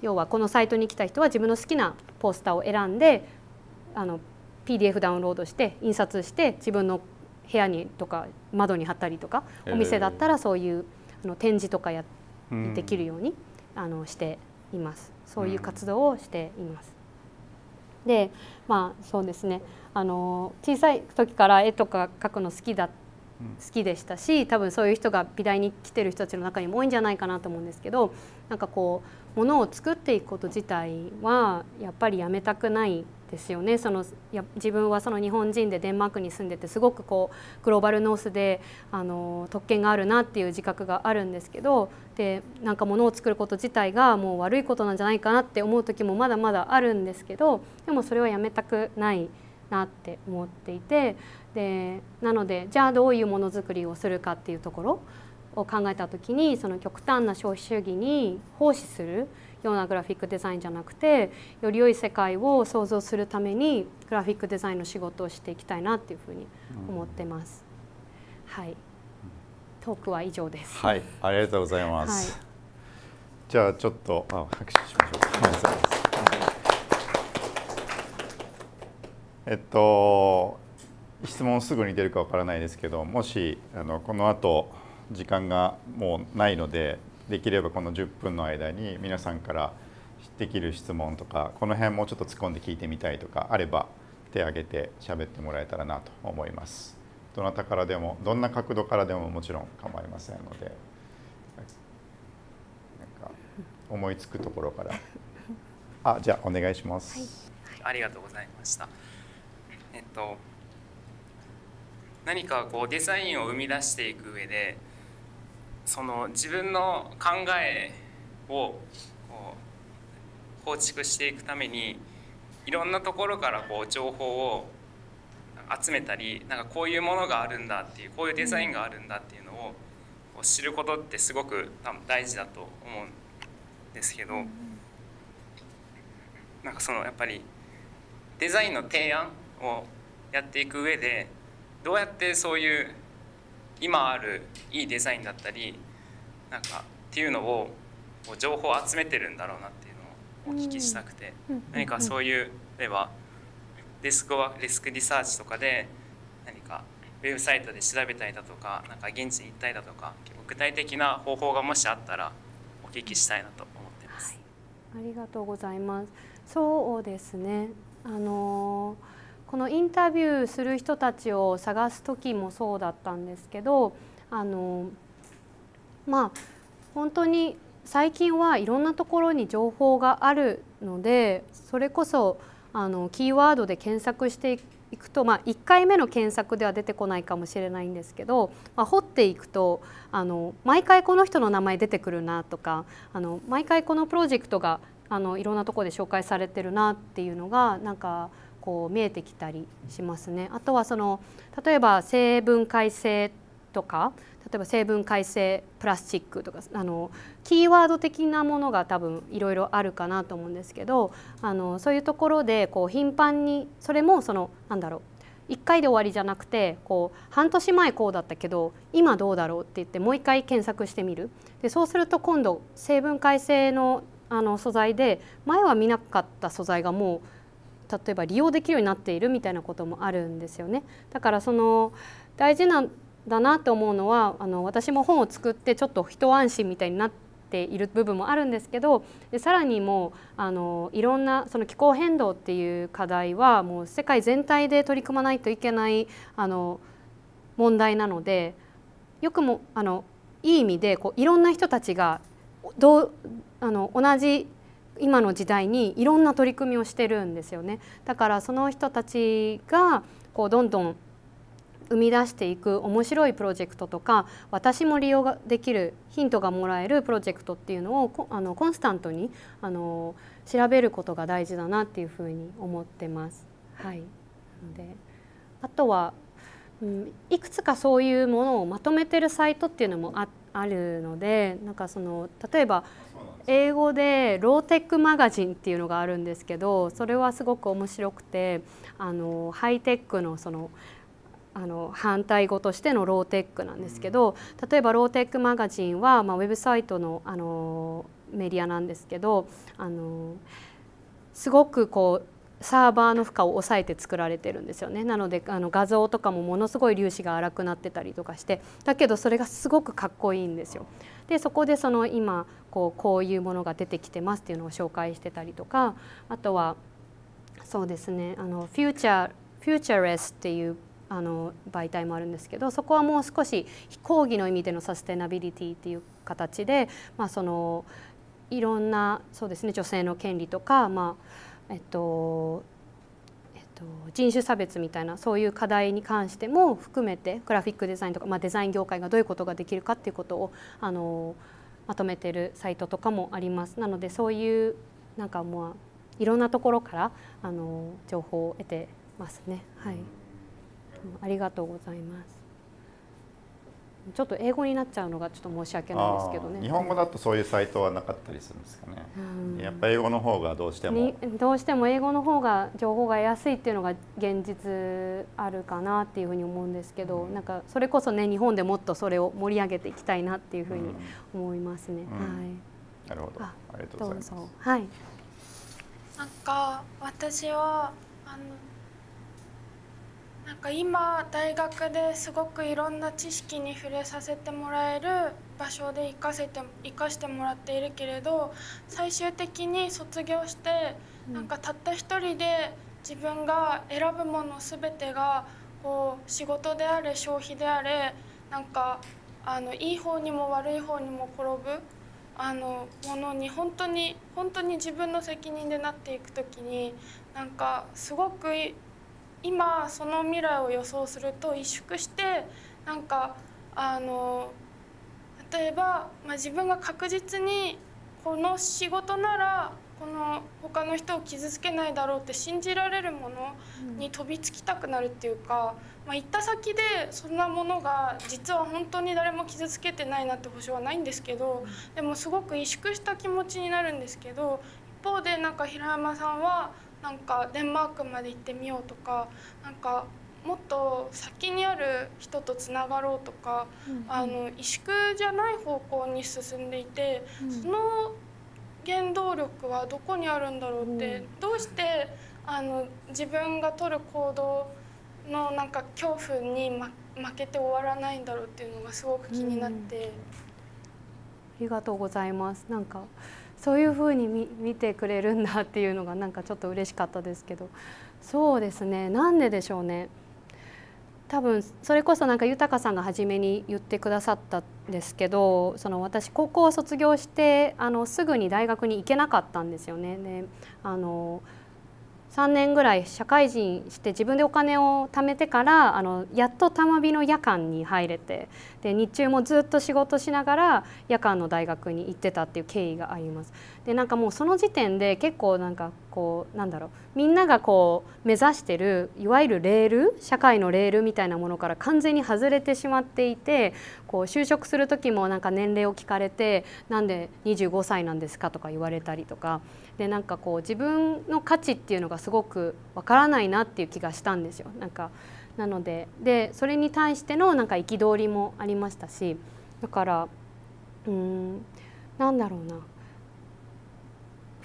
要はこのサイトに来た人は自分の好きなポスターを選んであの PDF ダウンロードして印刷して自分の部屋にとか窓に貼ったりとか、お店だったらそういうあの展示とかやできるように、うん、あのしていますそういう活動をしています。でまあそうですねあの小さい時から絵とか描くの好きだ好きでしたし多分そういう人が美大に来てる人たちの中にも多いんじゃないかなと思うんですけどなんかこうものを作っていくこと自体はやっぱりやめたくないですよねそのや自分はその日本人でデンマークに住んでてすごくこうグローバルノースであの特権があるなっていう自覚があるんですけどでなんかものを作ること自体がもう悪いことなんじゃないかなって思う時もまだまだあるんですけどでもそれはやめたくない。なって思っていてでなのでじゃあどういうものづくりをするかっていうところを考えた時にその極端な消費主義に奉仕するようなグラフィックデザインじゃなくてより良い世界を創造するためにグラフィックデザインの仕事をしていきたいなっていうふうに思ってます。はい、トークは以上です。はい、ありがとうございます。はい、じゃあちょっとあ拍手しましょう。えっと質問すぐに出るかわからないですけどもしあのこのあと時間がもうないのでできればこの10分の間に皆さんからできる質問とかこの辺もちょっと突っ込んで聞いてみたいとかあれば手挙げて喋ってもらえたらなと思いますどなたからでもどんな角度からでももちろん構いませんので思いつくところからあじゃあお願いします、はい、ありがとうございましたと何かこうデザインを生み出していく上でその自分の考えを構築していくためにいろんなところからこう情報を集めたりなんかこういうものがあるんだっていうこういうデザインがあるんだっていうのを知ることってすごく多分大事だと思うんですけどなんかそのやっぱりデザインの提案をやっていく上でどうやってそういう今あるいいデザインだったりなんかっていうのをこう情報を集めてるんだろうなっていうのをお聞きしたくて、何かそういう例えばデスクはデスクリサーチとかで何かウェブサイトで調べたりだとかなんか現地に行ったりだとか具体的な方法がもしあったらお聞きしたいなと思ってます。はい、ありがとうございます。そうですね。あのーこのインタビューする人たちを探す時もそうだったんですけどあのまあ本当に最近はいろんなところに情報があるのでそれこそあのキーワードで検索していくと、まあ、1回目の検索では出てこないかもしれないんですけど、まあ、掘っていくとあの毎回この人の名前出てくるなとかあの毎回このプロジェクトがあのいろんなところで紹介されてるなっていうのがなんかこう見えてきたりしますね。あとはその例えば成分解性とか例えば成分解性プラスチックとかあのキーワード的なものが多分いろいろあるかなと思うんですけどあのそういうところでこう頻繁にそれもそのなんだろう1回で終わりじゃなくてこう半年前こうだったけど今どうだろうって言ってもう1回検索してみるでそうすると今度成分解性のあの素材で前は見なかった素材がもう例えば利用できるようになっているみたいなこともあるんですよね。だからその大事なんだなと思うのはあの私も本を作ってちょっと一安心みたいになっている部分もあるんですけどでさらにもうあのいろんなその気候変動っていう課題はもう世界全体で取り組まないといけないあの問題なのでよくもあのいい意味でこういろんな人たちがどうあの同じ今の時代にいろんな取り組みをしてるんですよね。だからその人たちがこうどんどん生み出していく面白いプロジェクトとか私も利用ができるヒントがもらえるプロジェクトっていうのをあのコンスタントにあの調べることが大事だなっていうふうに思ってます。はい、であとは、うん、いくつかそういうものをまとめてるサイトっていうのもああるのでなんかその例えば英語でローテックマガジンっていうのがあるんですけどそれはすごく面白くてあのハイテックのそのあの反対語としてのローテックなんですけど例えばローテックマガジンは、まあ、ウェブサイトのあのメディアなんですけどあのすごくこうサーバーの負荷を抑えて作られてるんですよねなのであの画像とかもものすごい粒子が荒くなってたりとかしてだけどそれがすごくかっこいいんですよでそこでその今こうこういうものが出てきてますっていうのを紹介してたりとかあとはそうですねあのフューチャーフューチャレスっていうあの媒体もあるんですけどそこはもう少し非講義の意味でのサステナビリティっていう形で、まあ、そのいろんなそうです、ね、女性の権利とか、まあえっと、と人種差別みたいなそういう課題に関しても含めてグラフィックデザインとか、まあ、デザイン業界がどういうことができるかっていうことをあのまとめてるサイトとかもあります。なのでそういうなんかもういろんなところからあの情報を得てますね。はい、ありがとうございます。ちょっと英語になっちゃうのがちょっと申し訳ないんですけどね日本語だとそういうサイトはなかったりするんですかね、うん、やっぱり英語の方がどうしてもどうしても英語の方が情報が安いっていうのが現実あるかなっていうふうに思うんですけど、うん、なんかそれこそね日本でもっとそれを盛り上げていきたいなっていうふうに思いますね、うん、はいなるほどあありがとうございますはいなんか私はあのなんか今大学ですごくいろんな知識に触れさせてもらえる場所で生かせて生かしてもらっているけれど最終的に卒業してなんかたった一人で自分が選ぶもの全てがこう仕事であれ消費であれなんかあのいい方にも悪い方にも転ぶあのものに本当に本当に自分の責任でなっていく時になんかすごくいい今その未来を予想すると萎縮してなんかあの例えば、まあ、自分が確実にこの仕事ならこの他の人を傷つけないだろうって信じられるものに飛びつきたくなるっていうか、まあ、行った先でそんなものが実は本当に誰も傷つけてないなって保証はないんですけどでもすごく萎縮した気持ちになるんですけど一方でなんか平山さんはなんかデンマークまで行ってみようとかなんかもっと先にある人とつながろうとか、うんあの萎縮じゃない方向に進んでいて、うん、その原動力はどこにあるんだろうって、うん、どうしてあの自分が取る行動のなんか恐怖に、ま、負けて終わらないんだろうっていうのがすごく気になって。うん、ありがとうございますなんかそういうふうに見てくれるんだっていうのがなんかちょっと嬉しかったですけどそうですねなんででしょうね多分それこそなんか豊さんが初めに言ってくださったんですけどその私高校を卒業してあのすぐに大学に行けなかったんですよね。であの3年ぐらい社会人して自分でお金を貯めてからあのやっとたまびの夜間に入れてで日中もずっと仕事しながら夜間の大学に行ってたっていう経緯があります。でなんかもうその時点で結構なんかこうなんだろうみんながこう目指してるいわゆるレール社会のレールみたいなものから完全に外れてしまっていてこう就職する時もなんか年齢を聞かれてなんで25歳なんですかとか言われたりとかでなんかこう自分の価値っていうのがすごくわからないなっていう気がしたんですよ。なんかなのででそれに対してのなんか憤りもありましたしだからうんなんだろうな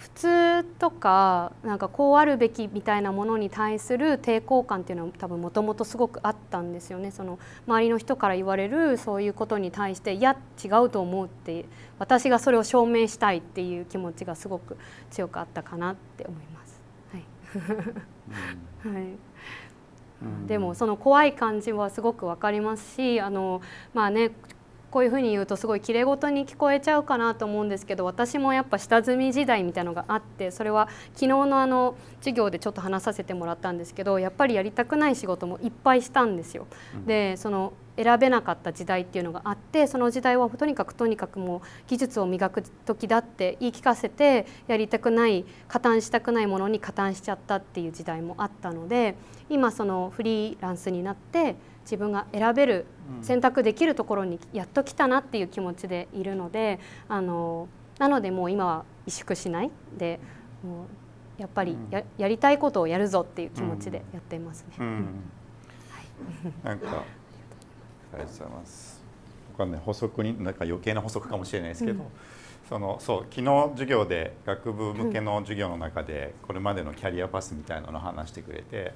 普通とかなんかこうあるべきみたいなものに対する抵抗感っていうのは多分もともとすごくあったんですよねその周りの人から言われるそういうことに対していや違うと思うって私がそれを証明したいっていう気持ちがすごく強くあったかなって思います。はい はいでもその怖い感じはすごく分かりますしあの、まあね、こういうふうに言うとすごいきれいごとに聞こえちゃうかなと思うんですけど私もやっぱ下積み時代みたいのがあってそれは昨日のあの授業でちょっと話させてもらったんですけどやっぱりやりたくない仕事もいっぱいしたんですよ。うん、でその選べなかった時代っていうのがあってその時代はとにかくとにかくもう技術を磨く時だって言い聞かせてやりたくない加担したくないものに加担しちゃったっていう時代もあったので今そのフリーランスになって自分が選べる選択できるところにやっと来たなっていう気持ちでいるのであのなのでもう今は萎縮しないでもうやっぱりや,、やりたいことをやるぞっていう気持ちでやっていますね。なんかありがとうございます。他はね補足になんか余計な補足かもしれないですけど。うんそのそう昨日授業で学部向けの授業の中でこれまでのキャリアパスみたいなのを話してくれて、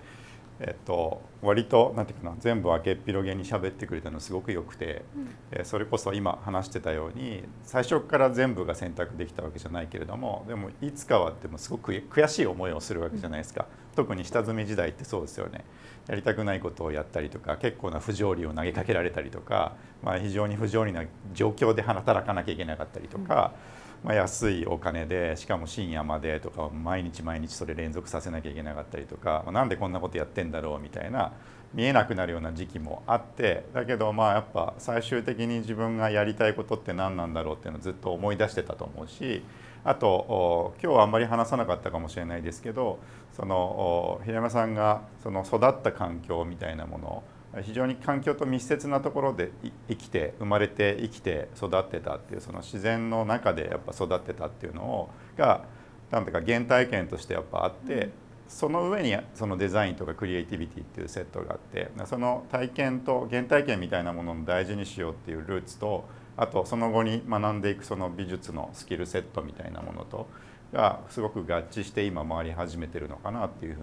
えっと、割となんていうかな全部開けっ広げに喋ってくれたのすごくよくて、え、うん、それこそ今話してたように最初から全部が選択できたわけじゃないけれどもでもいつかはでもすごく悔しい思いをするわけじゃないですか、うん、特に下積み時代ってそうですよねやりたくないことをやったりとか結構な不条理を投げかけられたりとか、まあ、非常に不条理な状況で働かなきゃいけなかったりとか。うんまあ、安いお金でしかも深夜までとか毎日毎日それ連続させなきゃいけなかったりとか、まあ、なんでこんなことやってんだろうみたいな見えなくなるような時期もあってだけどまあやっぱ最終的に自分がやりたいことって何なんだろうっていうのをずっと思い出してたと思うしあと今日はあんまり話さなかったかもしれないですけどその平山さんがその育った環境みたいなもの非常に環境と密接なところで生きて生まれて生きて育ってたっていうその自然の中でやっぱ育ってたっていうのをが何ていうか原体験としてやっぱあって、その上にそのデザインとかクリエイティビティっていうセットがあってその体験と原体験みたいなものを大事にしようっていうルーツとあとその後に学んでいくその美術のスキルセットみたいなものとがすごく合致して今回り始めてるのかなっていうふ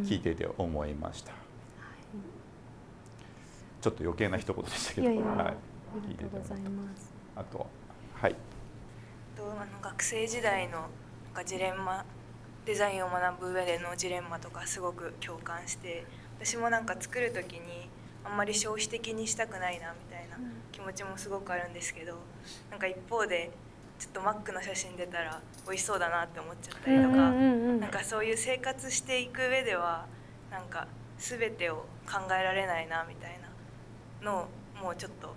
うに聞いてて思いました。ちょっと余計な一言でしたけどはい、ありがとうございますあとはいとあの学生時代のなんかジレンマデザインを学ぶ上でのジレンマとかすごく共感して私もなんか作る時にあんまり消費的にしたくないなみたいな気持ちもすごくあるんですけどなんか一方でちょっとマックの写真出たら美味しそうだなって思っちゃったりとか、なんかそういう生活していく上ではなんか全てを考えられないなみたいなのもうちょっと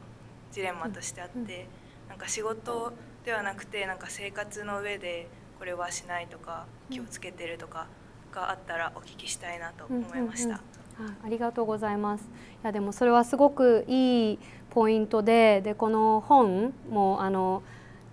ジレンマとしてあって、なんか仕事ではなくてなんか生活の上でこれはしないとか気をつけてるとかがあったらお聞きしたいなと思いました。ありがとうございますいやでもそれはすごくいいポイントででこの本もあの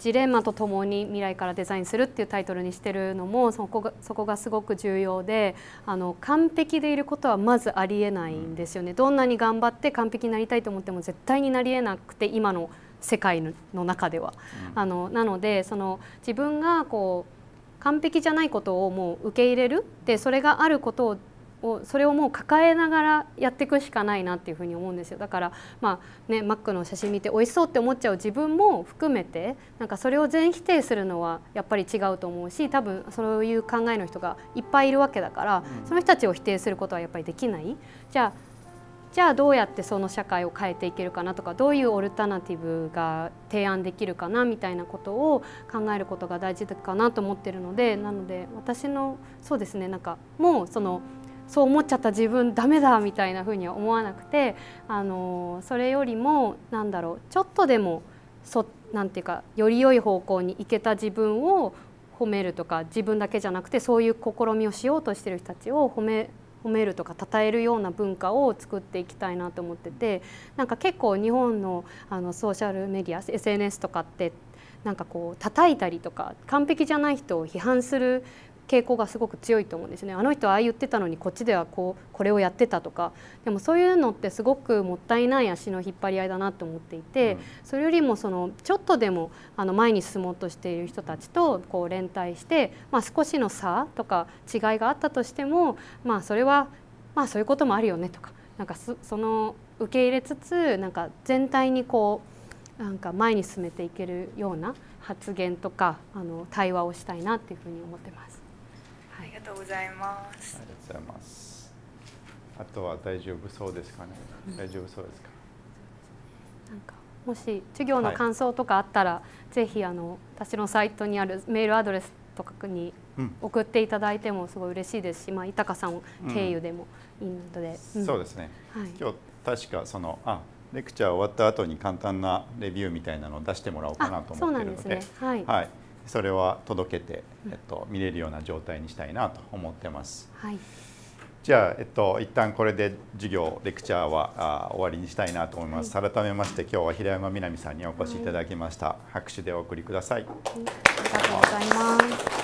ジレンマとともに未来からデザインするっていうタイトルにしてるのもそこがそこがすごく重要であの完璧でいることはまずありえないんですよね。どんなに頑張って完璧になりたいと思っても絶対になりえなくて今の世界の中では。うん、あのなのでその自分がこう完璧じゃないことをもう受け入れるでそれがあることををそれをもう抱えながらやっていくしかないなっていうふうに思うんですよだからまあねマックの写真見て美味しそうって思っちゃう自分も含めてなんかそれを全否定するのはやっぱり違うと思うし多分そういう考えの人がいっぱいいるわけだから、うん、その人たちを否定することはやっぱりできないじゃあじゃあどうやってその社会を変えていけるかなとかどういうオルタナティブが提案できるかなみたいなことを考えることが大事かなと思ってるのでなので私のそうですねなんかもうその。うんそう思っちゃった自分ダメだみたいなふうには思わなくて、あのそれよりもなんだろうちょっとでもそなんていうかより良い方向に行けた自分を褒めるとか自分だけじゃなくてそういう試みをしようとしてる人たちを褒め褒めるとか称えるような文化を作っていきたいなと思っててなんか結構日本のあのソーシャルメディア SNS とかってなんかこう叩いたりとか完璧じゃない人を批判する傾向がすごく強いと思うんですねあの人はああ言ってたのにこっちではこうこれをやってたとかでもそういうのってすごくもったいない足の引っ張り合いだなと思っていて、うん、それよりもそのちょっとでもあの前に進もうとしている人たちとこう連帯して、まあ、少しの差とか違いがあったとしても、まあ、それはまあそういうこともあるよねとかなんかその受け入れつつなんか全体にこうなんか前に進めていけるような発言とかあの対話をしたいなっていうふうに思ってます。りがとうございます。ありがとうございます。あとは大丈夫そうですかね。大丈夫そうですか。なんかもし授業の感想とかあったら、はい、ぜひあの私のサイトにあるメールアドレスとかに送っていただいてもすごい嬉しいですし、まあ豊さん経由でもいいので。うんうん、そうですね。はい、今日確かそのあレクチャー終わった後に簡単なレビューみたいなのを出してもらおうかなと思ってるので、でね、はい、はいそれは届けて、えっと、見れるような状態にしたいなと思ってます。はい、じゃあ、えっと、一旦これで授業レクチャーはあ終わりにしたいなと思います、はい、改めまして今日は平山みなみさんにお越しいただきました、はい、拍手でお送りください、ありがとうございます